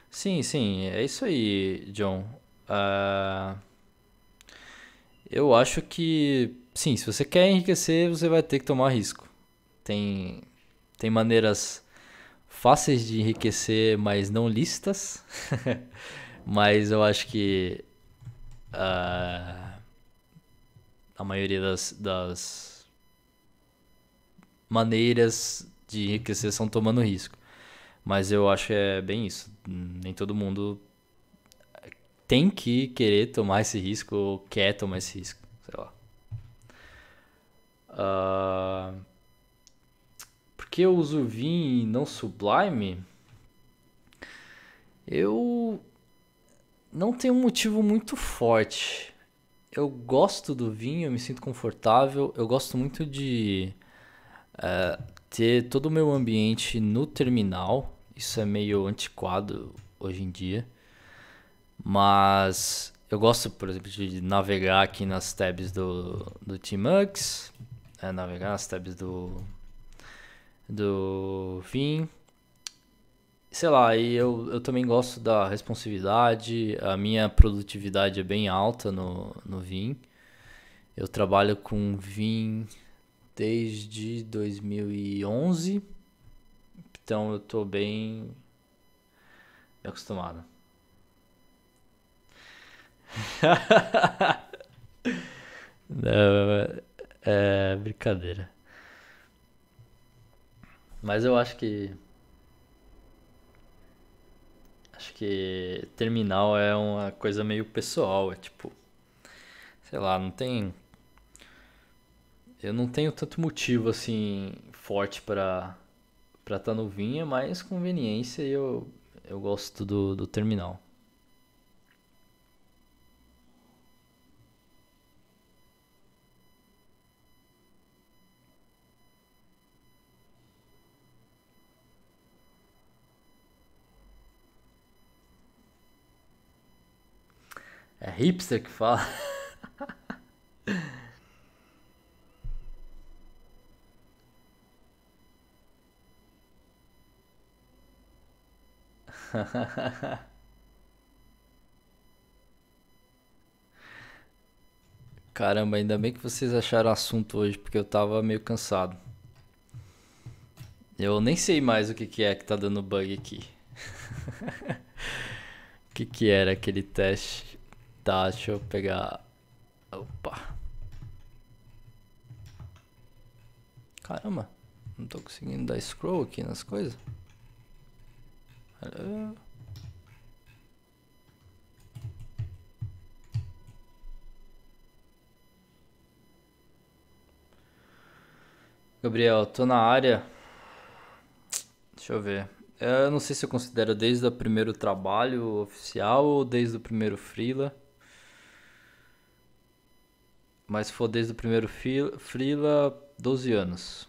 Sim, sim, é isso aí, John. Ah, eu acho que, sim, se você quer enriquecer, você vai ter que tomar risco. Tem, tem maneiras fáceis de enriquecer, mas não lícitas. [LAUGHS] Mas eu acho que uh, a maioria das, das, maneiras de enriquecer são tomando risco. Mas eu acho que é bem isso. Nem todo mundo tem que querer tomar esse risco ou quer tomar esse risco. Sei lá. Uh, por que eu uso Vim e não Sublime? Eu não tem um motivo muito forte. Eu gosto do vinho, eu me sinto confortável, eu gosto muito de uh, ter todo o meu ambiente no terminal. Isso é meio antiquado hoje em dia. Mas eu gosto, por exemplo, de navegar aqui nas tabs do, do T-Mux, é, né, navegar nas tabs do, do Vim, sei lá, e eu, eu também gosto da responsividade, a minha produtividade é bem alta no, no Vim. Eu trabalho com Vim desde 2011, então eu tô bem, bem acostumado. Não, [LAUGHS] é, é, é brincadeira. Mas eu acho que Acho que terminal é uma coisa meio pessoal, é tipo. Sei lá, não tem. Eu não tenho tanto motivo assim forte para para estar tá no Vinha, mas conveniência eu, eu gosto do, do terminal. É hipster que fala. Caramba, ainda bem que vocês acharam assunto hoje, porque eu tava meio cansado. Eu nem sei mais o que, que é que tá dando bug aqui. [LAUGHS] O que, que era aquele teste? Tá, deixa eu pegar. Opa. Caramba, não tô conseguindo dar scroll aqui nas coisas. Gabriel, tô na área. Deixa eu ver. Eu não sei se eu considero desde o primeiro trabalho oficial ou desde o primeiro freela. Mas se for desde o primeiro Freela, 12 anos.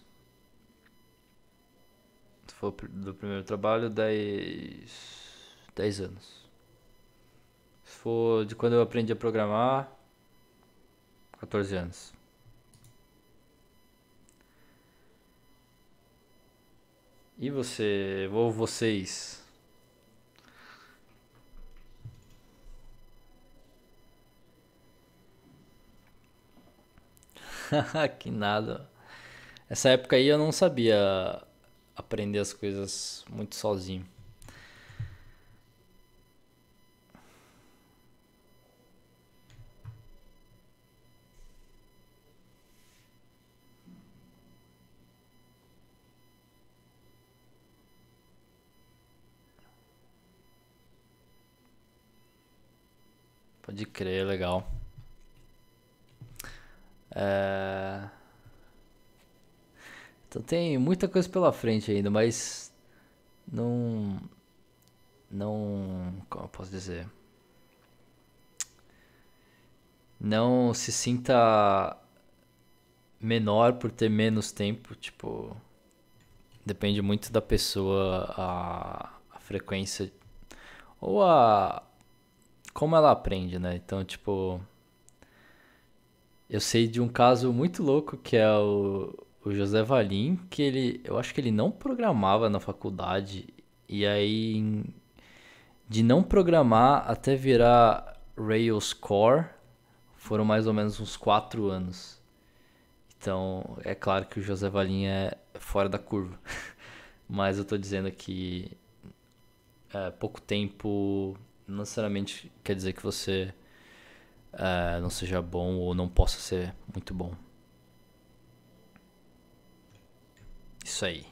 Se for do primeiro trabalho, 10, 10 anos. Se for de quando eu aprendi a programar, 14 anos. E você, ou vocês? [LAUGHS] que nada. Essa época aí eu não sabia aprender as coisas muito sozinho. Pode crer, legal. Ah, então tem muita coisa pela frente ainda, mas não. Não. Como eu posso dizer? Não se sinta menor por ter menos tempo. Tipo. Depende muito da pessoa a, a frequência. Ou a. Como ela aprende, né? Então, tipo eu sei de um caso muito louco que é o, o José Valim, que ele, eu acho que ele não programava na faculdade e aí de não programar até virar Rails Core foram mais ou menos uns quatro anos. Então é claro que o José Valim é fora da curva, [LAUGHS] mas eu estou dizendo que é, pouco tempo não necessariamente quer dizer que você uh, não seja bom ou não possa ser muito bom. Isso aí.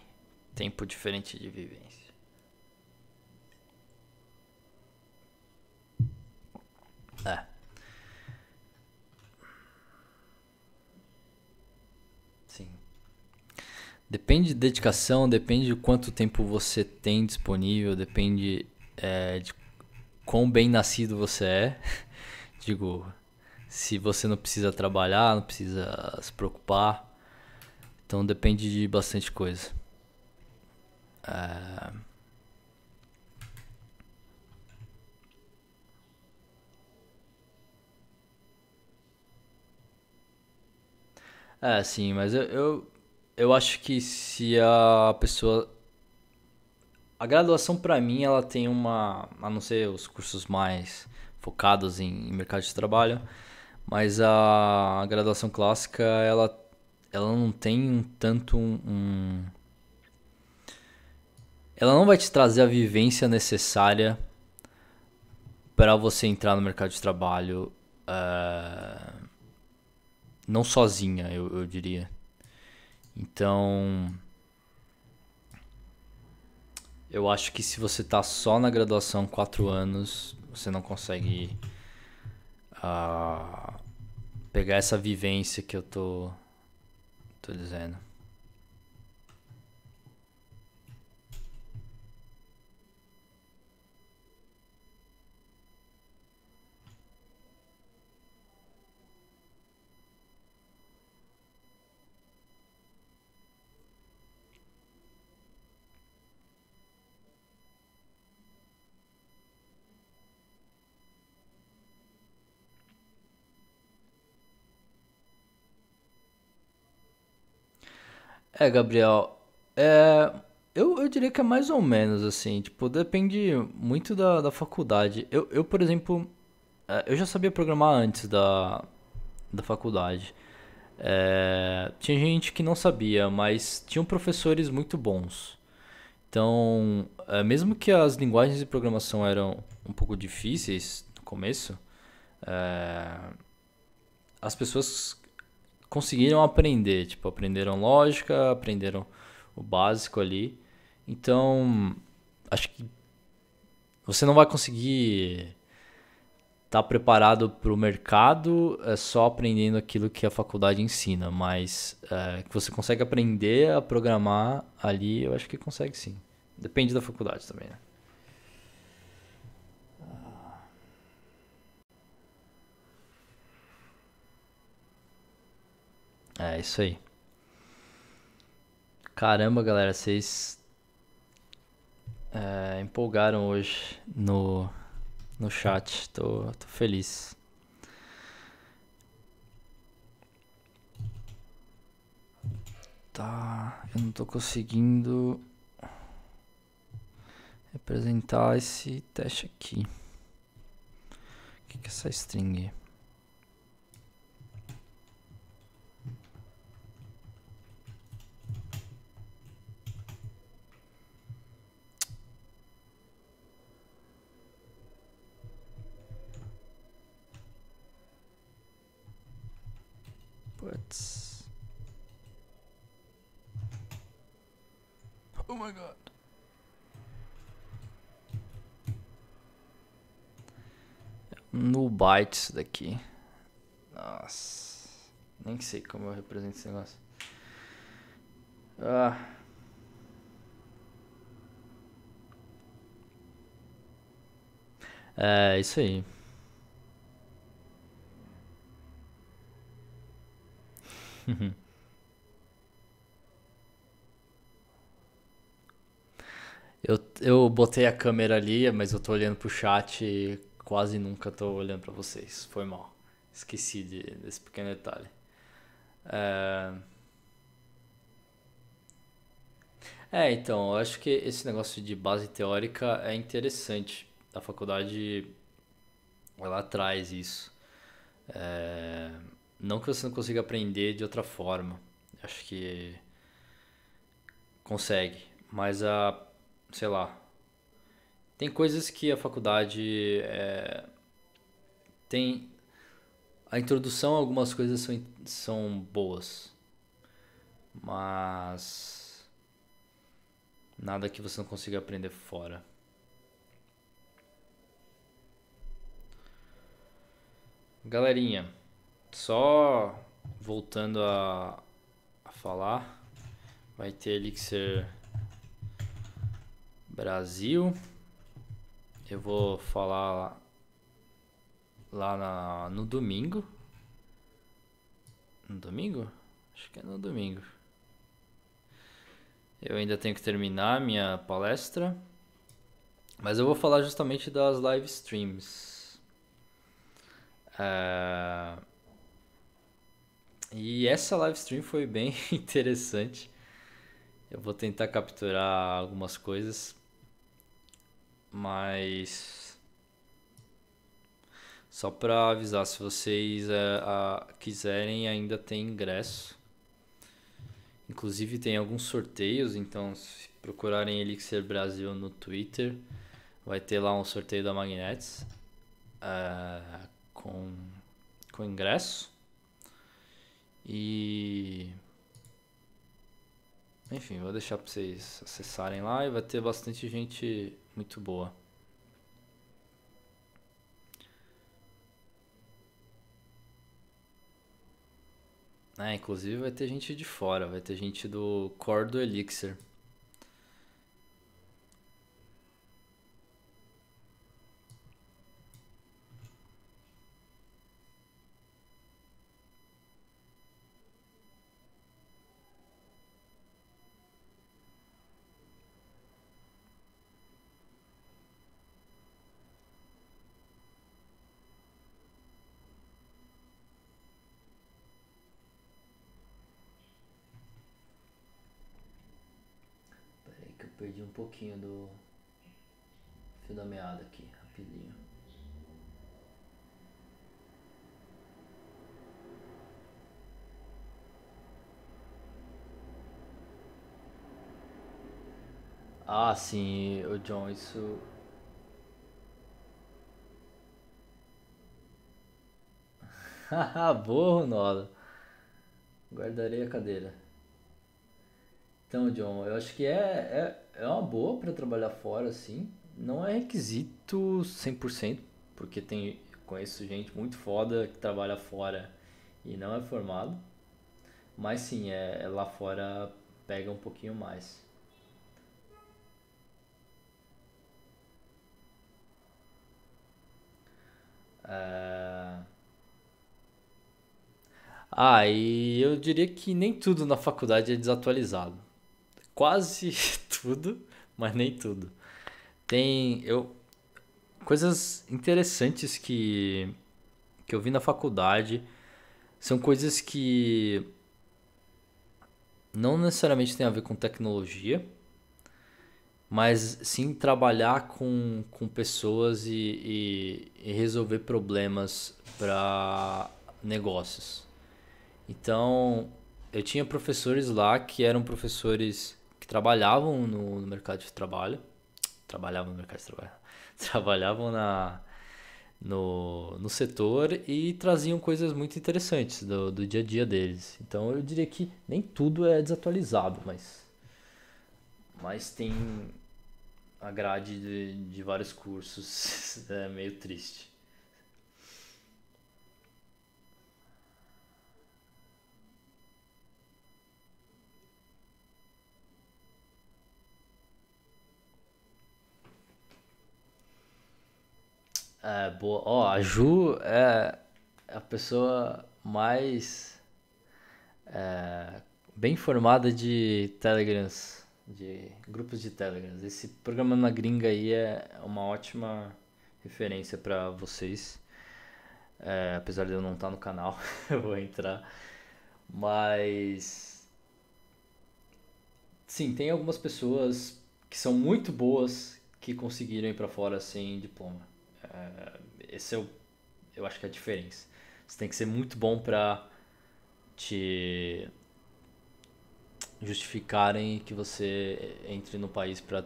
Tempo diferente de vivência. É. Sim. Depende de dedicação, depende de quanto tempo você tem disponível, depende é, de quão bem nascido você é. [LAUGHS] Digo, se você não precisa trabalhar, não precisa se preocupar. Então depende de bastante coisa. É... É, sim, mas eu, eu, eu acho que se a pessoa. A graduação, para mim, ela tem uma. A não ser os cursos mais focados em, mercado de trabalho, mas a, graduação clássica ela, ela não tem um tanto um, um ela não vai te trazer a vivência necessária para você entrar no mercado de trabalho uh, não sozinha, eu, eu, diria. Então, eu acho que se você tá só na graduação quatro anos, você não consegue uh, pegar essa vivência que eu tô, tô dizendo. É, Gabriel, é, eu, eu diria que é mais ou menos assim, tipo, depende muito da, da faculdade. Eu, eu, por exemplo, é, eu já sabia programar antes da, da faculdade. É, tinha gente que não sabia, mas tinham professores muito bons. Então, é, mesmo que as linguagens de programação eram um pouco difíceis no começo, é, as pessoas conseguiram aprender, tipo, aprenderam lógica, aprenderam o básico ali. Então, acho que você não vai conseguir estar tá preparado para o mercado é só aprendendo aquilo que a faculdade ensina, mas é, que você consegue aprender a programar ali, eu acho que consegue sim. Depende da faculdade também, né? É isso aí. Caramba, galera, vocês é, empolgaram hoje no, no chat. Tô, tô feliz. Tá, eu não tô conseguindo representar esse teste aqui. O que, que é essa string? Putz. Oh my god. No byte isso daqui. Nossa. Nem sei como eu represento esse negócio. Ah. É isso aí. Uhum. Eu, eu botei a câmera ali, mas eu tô olhando pro chat e quase nunca tô olhando para vocês. Foi mal. Esqueci de, desse pequeno detalhe. É... é, então, eu acho que esse negócio de base teórica é interessante. A faculdade ela traz isso. É... Não que você não consiga aprender de outra forma. Acho que consegue. Mas a. sei lá. Tem coisas que a faculdade é, tem. A introdução, algumas coisas são, são boas. Mas. Nada que você não consiga aprender fora. Galerinha. Só voltando a, a falar, vai ter Elixir Brasil. Eu vou falar lá na, no domingo. No domingo? Acho que é no domingo. Eu ainda tenho que terminar minha palestra. Mas eu vou falar justamente das live streams. É... E essa live stream foi bem [LAUGHS] interessante. Eu vou tentar capturar algumas coisas, mas só para avisar, se vocês eh, quiserem, ainda tem ingresso. Inclusive tem alguns sorteios, então se procurarem Elixir Brasil no Twitter, vai ter lá um sorteio da Magnets uh, com, com ingresso. E. Enfim, vou deixar pra vocês acessarem lá e vai ter bastante gente muito boa. É, inclusive vai ter gente de fora, vai ter gente do core do Elixir. pouquinho do fio da meada aqui, rapidinho. Ah, sim, o John, isso Haha, borro Nola. Guardarei a cadeira. Então, John, eu acho que é, é, é uma boa para trabalhar fora, assim. Não é requisito 100%, porque tem, conheço gente muito foda que trabalha fora e não é formado. Mas sim, é, é lá fora pega um pouquinho mais. Ah, ah e eu diria que nem tudo na faculdade é desatualizado quase [LAUGHS] tudo, mas nem tudo. Tem eu coisas interessantes que que eu vi na faculdade são coisas que não necessariamente tem a ver com tecnologia, mas sim trabalhar com, com pessoas e, e, e resolver problemas para negócios. Então, eu tinha professores lá que eram professores trabalhavam no, no mercado de trabalho. Trabalhavam no mercado de trabalho. [LAUGHS] Trabalhavam na, no, no setor e traziam coisas muito interessantes do, do dia a dia deles. Então eu diria que nem tudo é desatualizado, mas, mas tem a grade de, de vários cursos. [LAUGHS] É meio triste. É, boa. Ó, a Ju é a pessoa mais é, bem informada de Telegrams, de grupos de Telegrams. Esse programa na gringa aí é uma ótima referência para vocês. É, apesar de eu não estar tá no canal, [LAUGHS] eu vou entrar. Mas. Sim, tem algumas pessoas que são muito boas que conseguiram ir para fora sem diploma. Ah, esse é o, eu acho que é a diferença. Você tem que ser muito bom para te justificarem que você entre no país para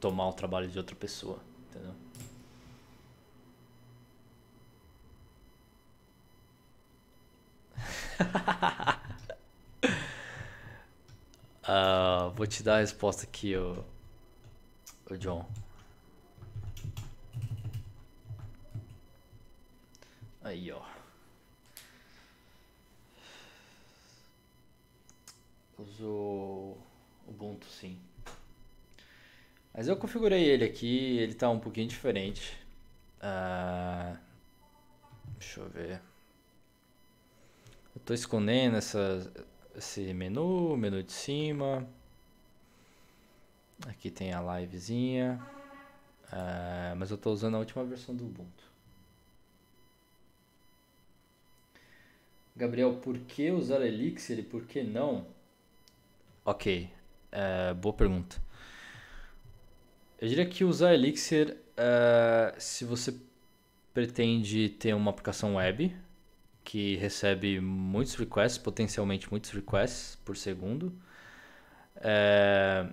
tomar o trabalho de outra pessoa, entendeu? uh, [LAUGHS] vou te dar a resposta aqui, o, o John. Aí, ó. Uso Ubuntu, sim. Mas eu configurei ele aqui, ele tá um pouquinho diferente. Uh, deixa eu ver. Eu tô escondendo essa, esse menu, menu de cima. Aqui tem a livezinha. Uh, mas eu estou usando a última versão do Ubuntu. Gabriel, por que usar Elixir e por que não? Ok, é, boa pergunta. Eu diria que usar Elixir é, se você pretende ter uma aplicação web que recebe muitos requests, potencialmente muitos requests por segundo. É,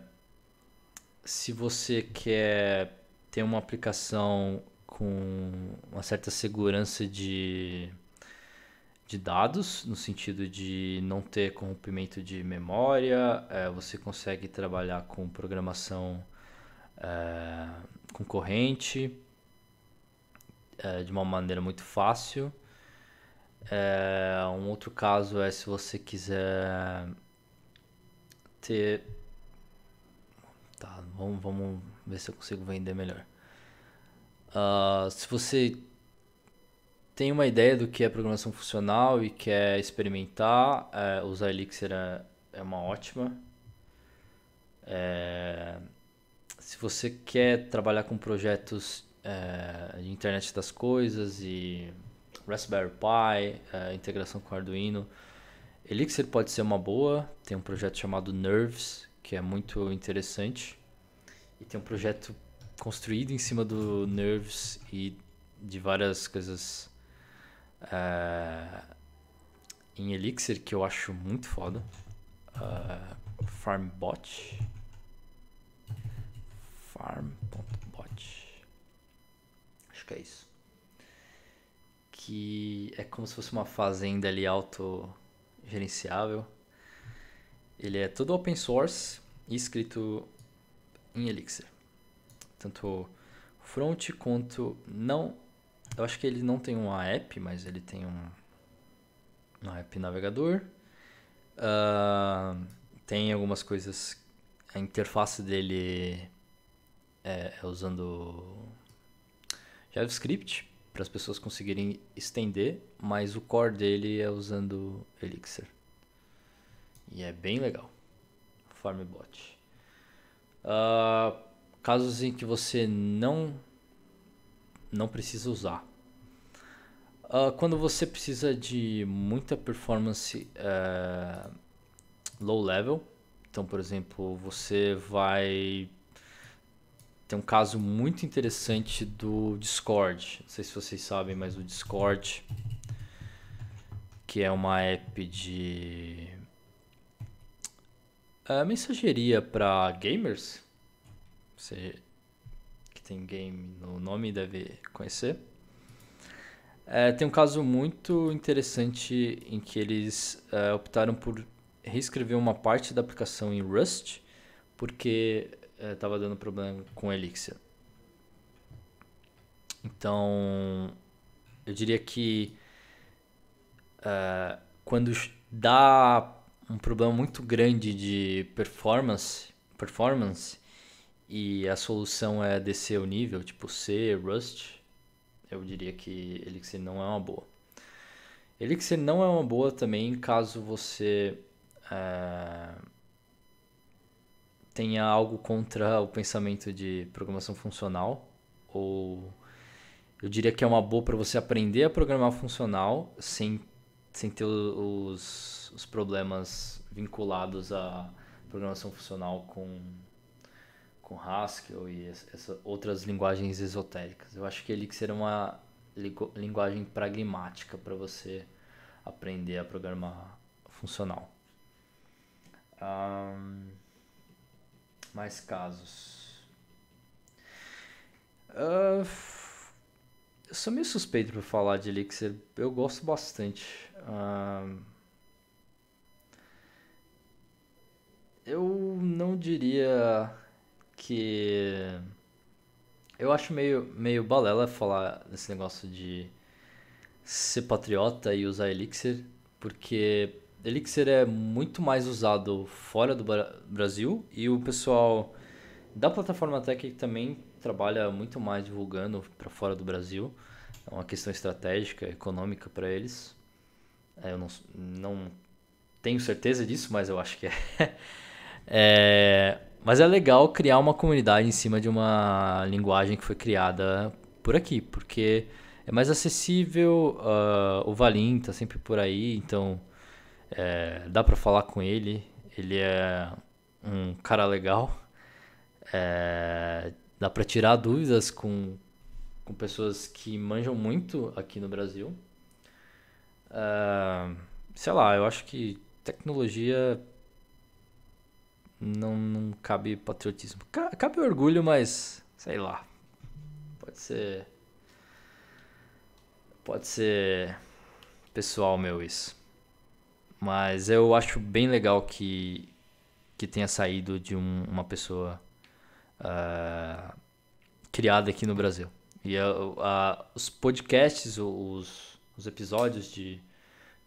se você quer ter uma aplicação com uma certa segurança de de dados, no sentido de não ter corrompimento de memória, é, você consegue trabalhar com programação é, concorrente é, de uma maneira muito fácil. É, um outro caso é se você quiser ter. Tá, vamos, vamos ver se eu consigo vender melhor. Uh, se você tem uma ideia do que é programação funcional e quer é experimentar, é, usar Elixir é, é uma ótima. É, se você quer trabalhar com projetos é, de internet das coisas e Raspberry Pi, é, integração com Arduino, Elixir pode ser uma boa. Tem um projeto chamado Nerves, que é muito interessante. E tem um projeto construído em cima do Nerves e de várias coisas uh, em Elixir, que eu acho muito foda. Uh, Farmbot. Farm.bot. Acho que é isso. Que é como se fosse uma fazenda ali auto-gerenciável. Ele é todo open source e escrito em Elixir. Tanto front quanto não eu acho que ele não tem uma app, mas ele tem um, um app navegador. Uh, tem algumas coisas. A interface dele é, é usando JavaScript para as pessoas conseguirem estender, mas o core dele é usando Elixir. E é bem legal. Farmbot. Uh, ah, casos em que você não não precisa usar. Uh, quando você precisa de muita performance uh, low level, então, por exemplo, você vai tem um caso muito interessante do Discord. Não sei se vocês sabem, mas o Discord, que é uma app de eh, mensageria para gamers, você Game no nome deve conhecer. É, tem um caso muito interessante em que eles é, optaram por reescrever uma parte da aplicação em Rust porque estava é, dando problema com Elixir. Então, eu diria que é, quando dá um problema muito grande de performance, performance e a solução é descer o nível, tipo C, Rust, eu diria que Elixir não é uma boa. Elixir não é uma boa também caso você é, tenha algo contra o pensamento de programação funcional ou eu diria que é uma boa para você aprender a programar funcional sem, sem ter os, os problemas vinculados à programação funcional com com Haskell e essas outras linguagens esotéricas. Eu acho que Elixir é uma linguagem pragmática para você aprender a programar funcional. Um, mais casos. Uh, eu sou meio suspeito por falar de Elixir. Eu gosto bastante. Um, eu não diria que eu acho meio, meio balela falar desse negócio de ser patriota e usar Elixir, porque Elixir é muito mais usado fora do Brasil e o pessoal da plataforma Tech também trabalha muito mais divulgando para fora do Brasil. É uma questão estratégica, econômica para eles. É, eu não, não tenho certeza disso, mas eu acho que é. [LAUGHS] é mas é legal criar uma comunidade em cima de uma linguagem que foi criada por aqui, porque é mais acessível. Uh, o Valim tá sempre por aí, então é, dá para falar com ele. Ele é um cara legal. É, dá para tirar dúvidas com, com pessoas que manjam muito aqui no Brasil. Uh, sei lá, eu acho que tecnologia não, não cabe patriotismo. Cabe orgulho, mas sei lá. Pode ser. Pode ser pessoal meu isso. Mas eu acho bem legal que, que tenha saído de um, uma pessoa uh, criada aqui no Brasil. E os podcasts, os, os episódios de,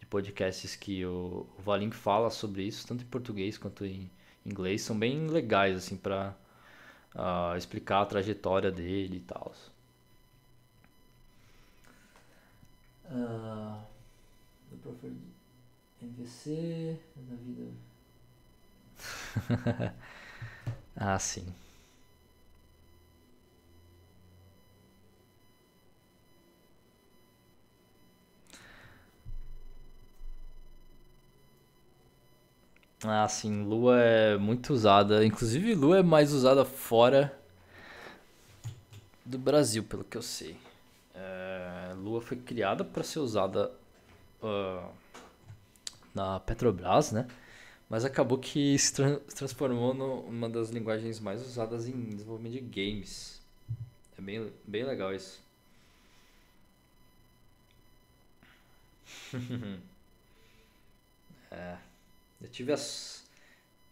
de podcasts que o, o Valim fala sobre isso, tanto em português quanto em, inglês são bem legais assim para uh, ah, explicar a trajetória dele e tal. Uh, do professor MVC, vida. [LAUGHS] ah, sim. Ah, sim, lua é muito usada. Inclusive, lua é mais usada fora do Brasil, pelo que eu sei. É, lua foi criada para ser usada uh, na Petrobras, né? Mas acabou que se tra transformou numa das linguagens mais usadas em desenvolvimento de games. É bem, bem legal isso. [LAUGHS] é. Eu tive a. Não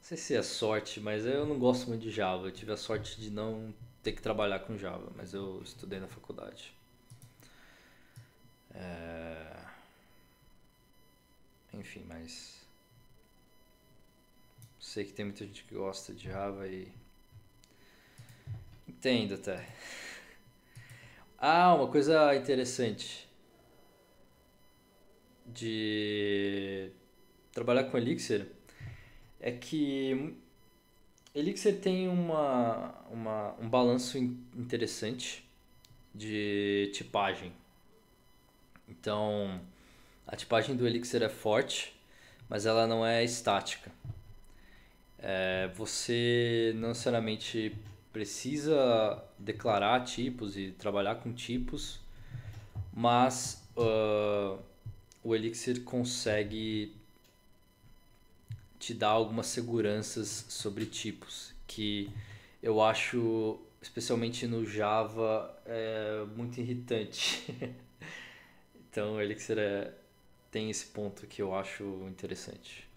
sei se é sorte, mas eu não gosto muito de Java. Eu tive a sorte de não ter que trabalhar com Java, mas eu estudei na faculdade. É... Enfim, mas. Sei que tem muita gente que gosta de Java e. Entendo até. Ah, uma coisa interessante. De trabalhar com Elixir é que Elixir tem uma, uma, um balanço interessante de tipagem. Então, a tipagem do Elixir é forte, mas ela não é estática. É, você não necessariamente precisa declarar tipos e trabalhar com tipos, mas uh, o Elixir consegue te dá algumas seguranças sobre tipos, que eu acho, especialmente no Java, é muito irritante. [LAUGHS] então, o Elixir é, tem esse ponto que eu acho interessante.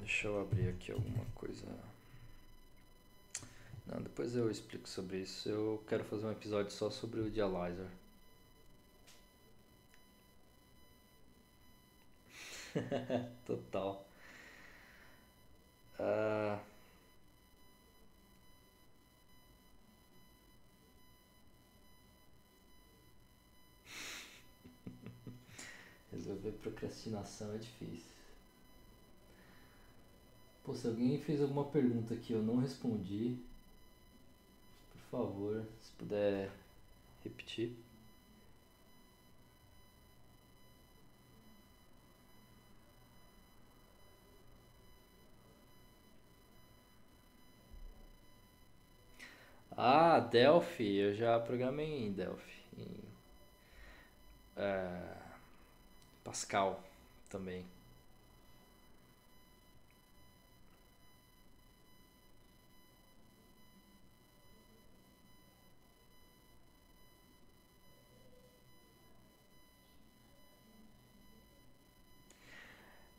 Deixa eu abrir aqui alguma coisa. Não, depois eu explico sobre isso. Eu quero fazer um episódio só sobre o Dialyzer. [LAUGHS] Total. Uh... [LAUGHS] Resolver procrastinação é difícil. Pô, se alguém fez alguma pergunta que eu não respondi, por favor, se puder repetir. Ah, Delphi, eu já programei em Delphi. Em, é, Pascal também.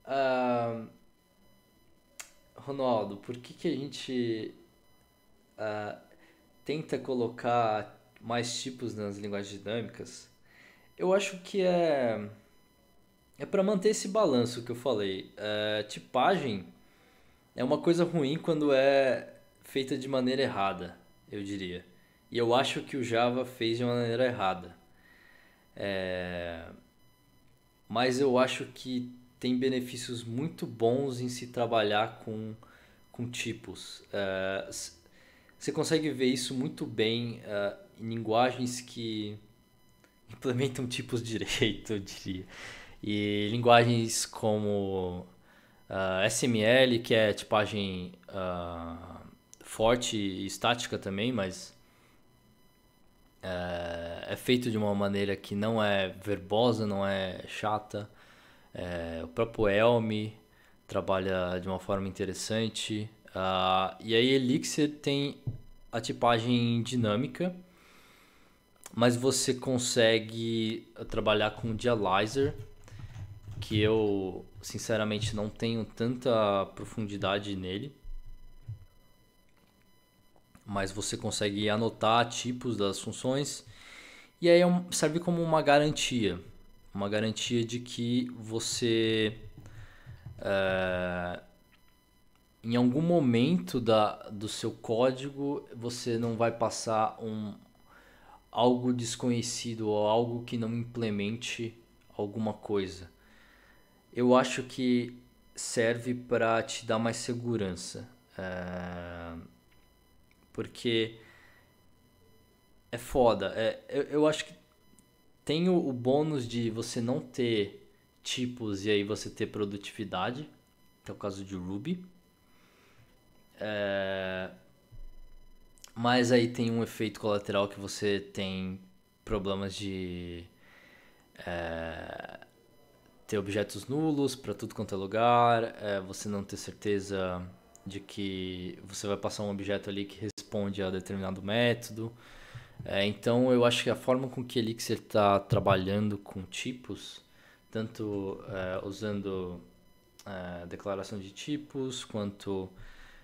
Uh, Ronaldo, por que que a gente uh, tenta colocar mais tipos nas linguagens dinâmicas, eu acho que é é para manter esse balanço que eu falei. É, tipagem é uma coisa ruim quando é feita de maneira errada, eu diria. E eu acho que o Java fez de maneira errada. É, mas eu acho que tem benefícios muito bons em se trabalhar com, com tipos. É, você consegue ver isso muito bem uh, em linguagens que [LAUGHS] implementam tipos de direito, eu diria. E linguagens como uh, ah, SML, que é tipagem uh, forte e estática também, mas eh, é, feito de uma maneira que não é verbosa, não é chata. Eh, o próprio Elm trabalha de uma forma interessante. Uh, e aí Elixir tem a tipagem dinâmica, mas você consegue eh, trabalhar com o Dialyzer, que eu sinceramente não tenho tanta profundidade nele. Mas você consegue anotar tipos das funções e aí é serve como uma garantia, uma garantia de que você eh, em algum momento da, do seu código você não vai passar um algo desconhecido ou algo que não implemente alguma coisa. Eu acho que serve para te dar mais segurança, é... porque é foda. É, eu, eu acho que tem o, o bônus de você não ter tipos e aí você ter produtividade, que é o caso de Ruby é... Mas aí tem um efeito colateral que você tem problemas de é... ter objetos nulos para tudo quanto é lugar, é... você não ter certeza de que você vai passar um objeto ali que responde a determinado método. É, então eu acho que a forma com que Elixir está trabalhando com tipos, tanto é, usando é, declaração de tipos, quanto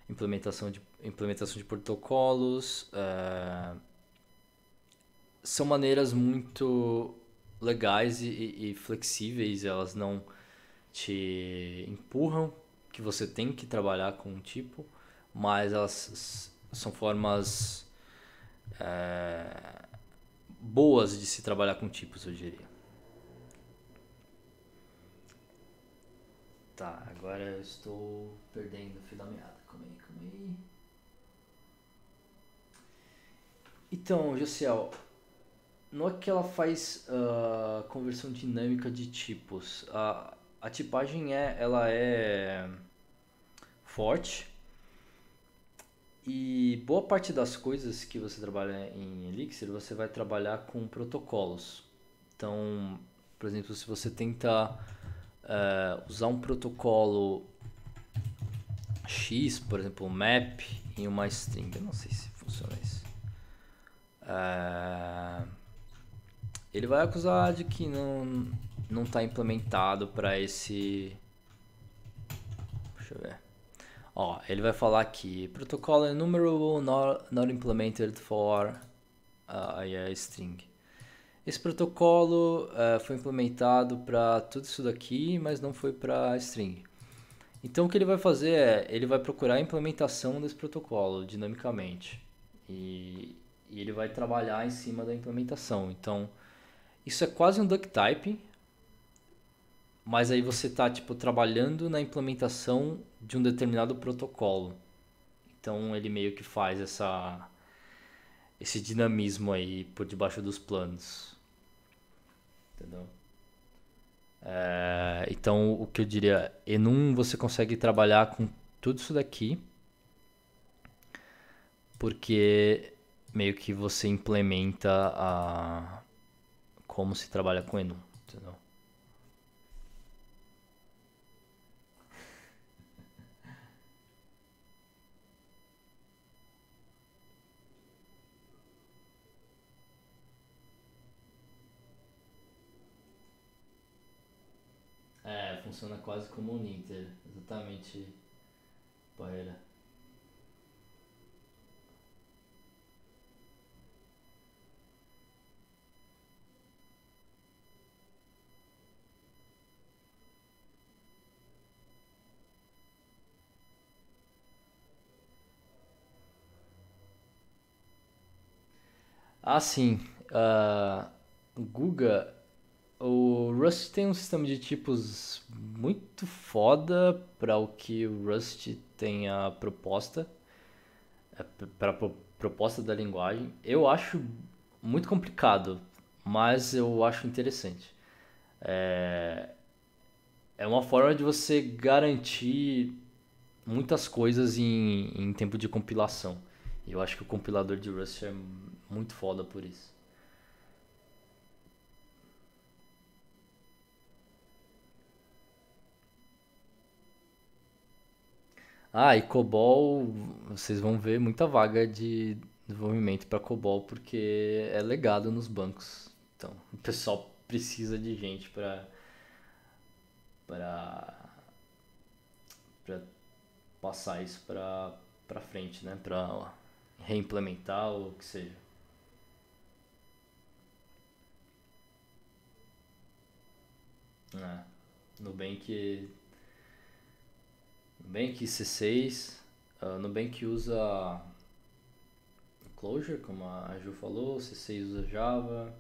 implementação de, implementação de protocolos. Uh, são maneiras muito legais e, e, flexíveis, elas não te empurram que você tem que trabalhar com um tipo, mas elas são formas ah, boas de se trabalhar com tipos, eu diria. Tá, agora eu estou perdendo o fio da meada. Calma aí, calma aí. Então, Josiel, no é que ela faz uh, conversão dinâmica de tipos. A, a tipagem é, ela é forte e boa parte das coisas que você trabalha em Elixir você vai trabalhar com protocolos. Então, por exemplo, se você tenta uh, usar um protocolo X, por exemplo, map em uma string. Eu não sei se funciona isso. Ah, ele vai acusar de que não não está implementado para esse. Deixa eu ver. Ó, ele vai falar aqui: protocolo enumerable é not, not implemented for uh, string. Esse protocolo uh, foi implementado para tudo isso daqui, mas não foi para string. Então o que ele vai fazer é, ele vai procurar a implementação desse protocolo dinamicamente e, e ele vai trabalhar em cima da implementação. Então isso é quase um duck typing, mas aí você está tipo trabalhando na implementação de um determinado protocolo. Então ele meio que faz essa esse dinamismo aí por debaixo dos planos. Entendeu? É, então, o que eu diria, Enum você consegue trabalhar com tudo isso daqui, porque meio que você implementa a como se trabalha com Enum, entendeu? É, funciona quase como um Niter. Exatamente, Parreira. Ah, sim. Uh, Guga o Rust tem um sistema de tipos muito foda para o que o Rust tem a proposta, é para a proposta da linguagem. Eu acho muito complicado, mas eu acho interessante. É, é uma forma de você garantir muitas coisas em, em tempo de compilação. E Eu acho que o compilador de Rust é muito foda por isso. Ah, e COBOL, vocês vão ver muita vaga de desenvolvimento para COBOL porque é legado nos bancos. Então, o pessoal precisa de gente para para para passar isso para para frente, né, para reimplementar ou o que seja. É. Nubank Nubank C6. Uh, ah, Nubank usa Clojure, como a Ju falou, C6 usa Java.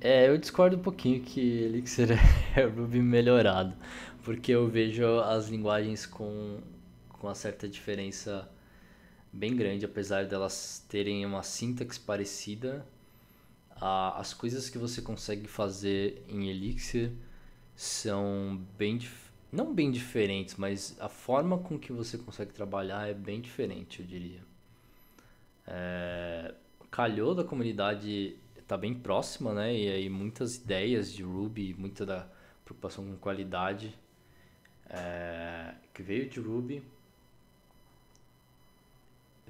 É, eu discordo um pouquinho que Elixir [LAUGHS] é Ruby melhorado, porque eu vejo as linguagens com, com uma certa diferença bem grande, apesar delas terem uma sintaxe parecida. as coisas que você consegue fazer em Elixir são bem não bem diferentes, mas a forma com que você consegue trabalhar é bem diferente, eu diria. É, calhou da comunidade está bem próxima, né? E aí muitas ideias de Ruby, muita da preocupação com qualidade é, que veio de Ruby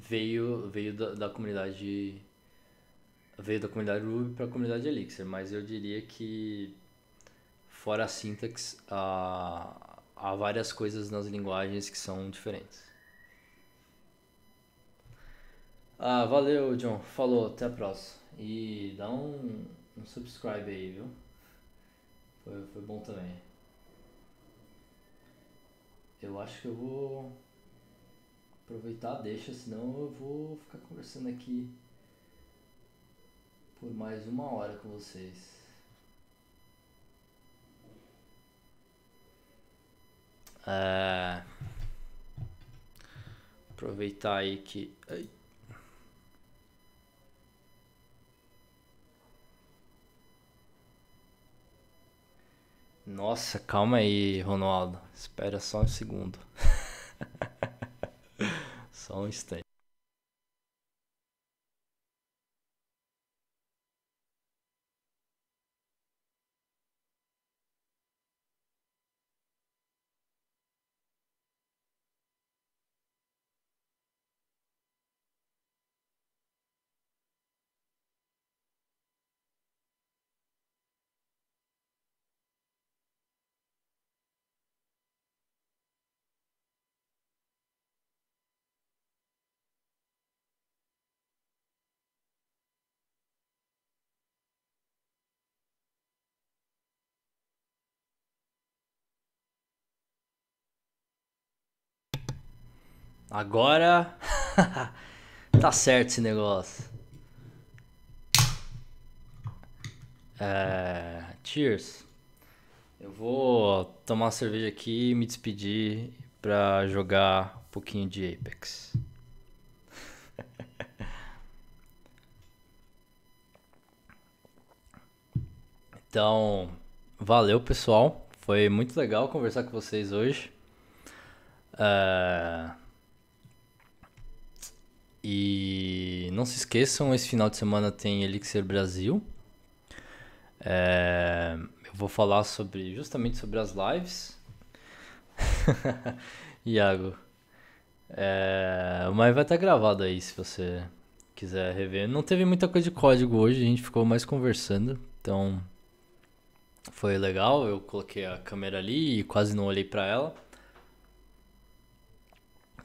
veio, veio da, da comunidade veio da comunidade Ruby para a comunidade Elixir, mas eu diria que fora a syntax, há, há várias coisas nas linguagens que são diferentes. Ah, valeu, John. Falou, até a próxima. E dá um, um subscribe aí, viu? Foi, foi bom também. Eu acho que eu vou. Aproveitar, deixa, senão eu vou ficar conversando aqui por mais uma hora com vocês. É... Aproveitar aí que. Ai. Nossa, calma aí, Ronaldo. Espera só um segundo. [LAUGHS] Só um instante. Agora [LAUGHS] tá certo esse negócio. É, cheers. Eu vou tomar uma cerveja aqui e me despedir pra jogar um pouquinho de Apex. [LAUGHS] Então, valeu pessoal. Foi muito legal conversar com vocês hoje. É... E não se esqueçam, esse final de semana tem Elixir Brasil. É, eu vou falar sobre justamente sobre as lives. [LAUGHS] Iago. É, mas vai estar gravado aí se você quiser rever. Não teve muita coisa de código hoje, a gente ficou mais conversando. Então foi legal. Eu coloquei a câmera ali e quase não olhei para ela.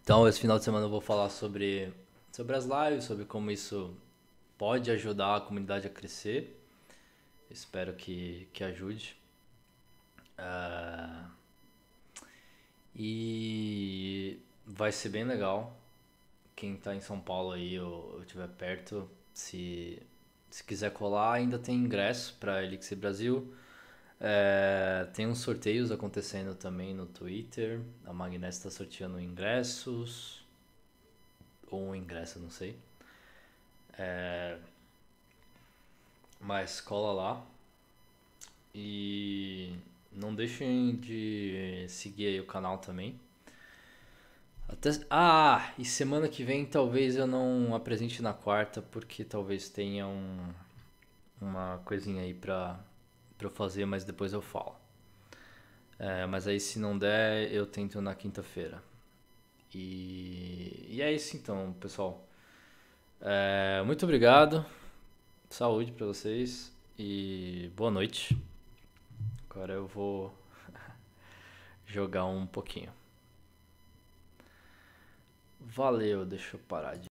Então esse final de semana eu vou falar sobre sobre as lives, sobre como isso pode ajudar a comunidade a crescer. Espero que, que ajude. Uh, e vai ser bem legal. Quem está em São Paulo aí ou estiver perto, se, se quiser colar, ainda tem ingresso para Elixir Brasil. É, tem uns sorteios acontecendo também no Twitter. A Magnés está sorteando ingressos ou um ingresso, não sei. É... Mas cola lá. E não deixem de seguir o canal também. Até... Ah, e semana que vem talvez eu não apresente na quarta, porque talvez tenha um... uma coisinha aí pra, pra eu fazer, mas depois eu falo. É, mas aí se não der, eu tento na quinta-feira. E, e é isso então, pessoal. É, muito obrigado. Saúde para vocês e boa noite. Agora eu vou [LAUGHS] jogar um pouquinho. Valeu, deixa eu parar de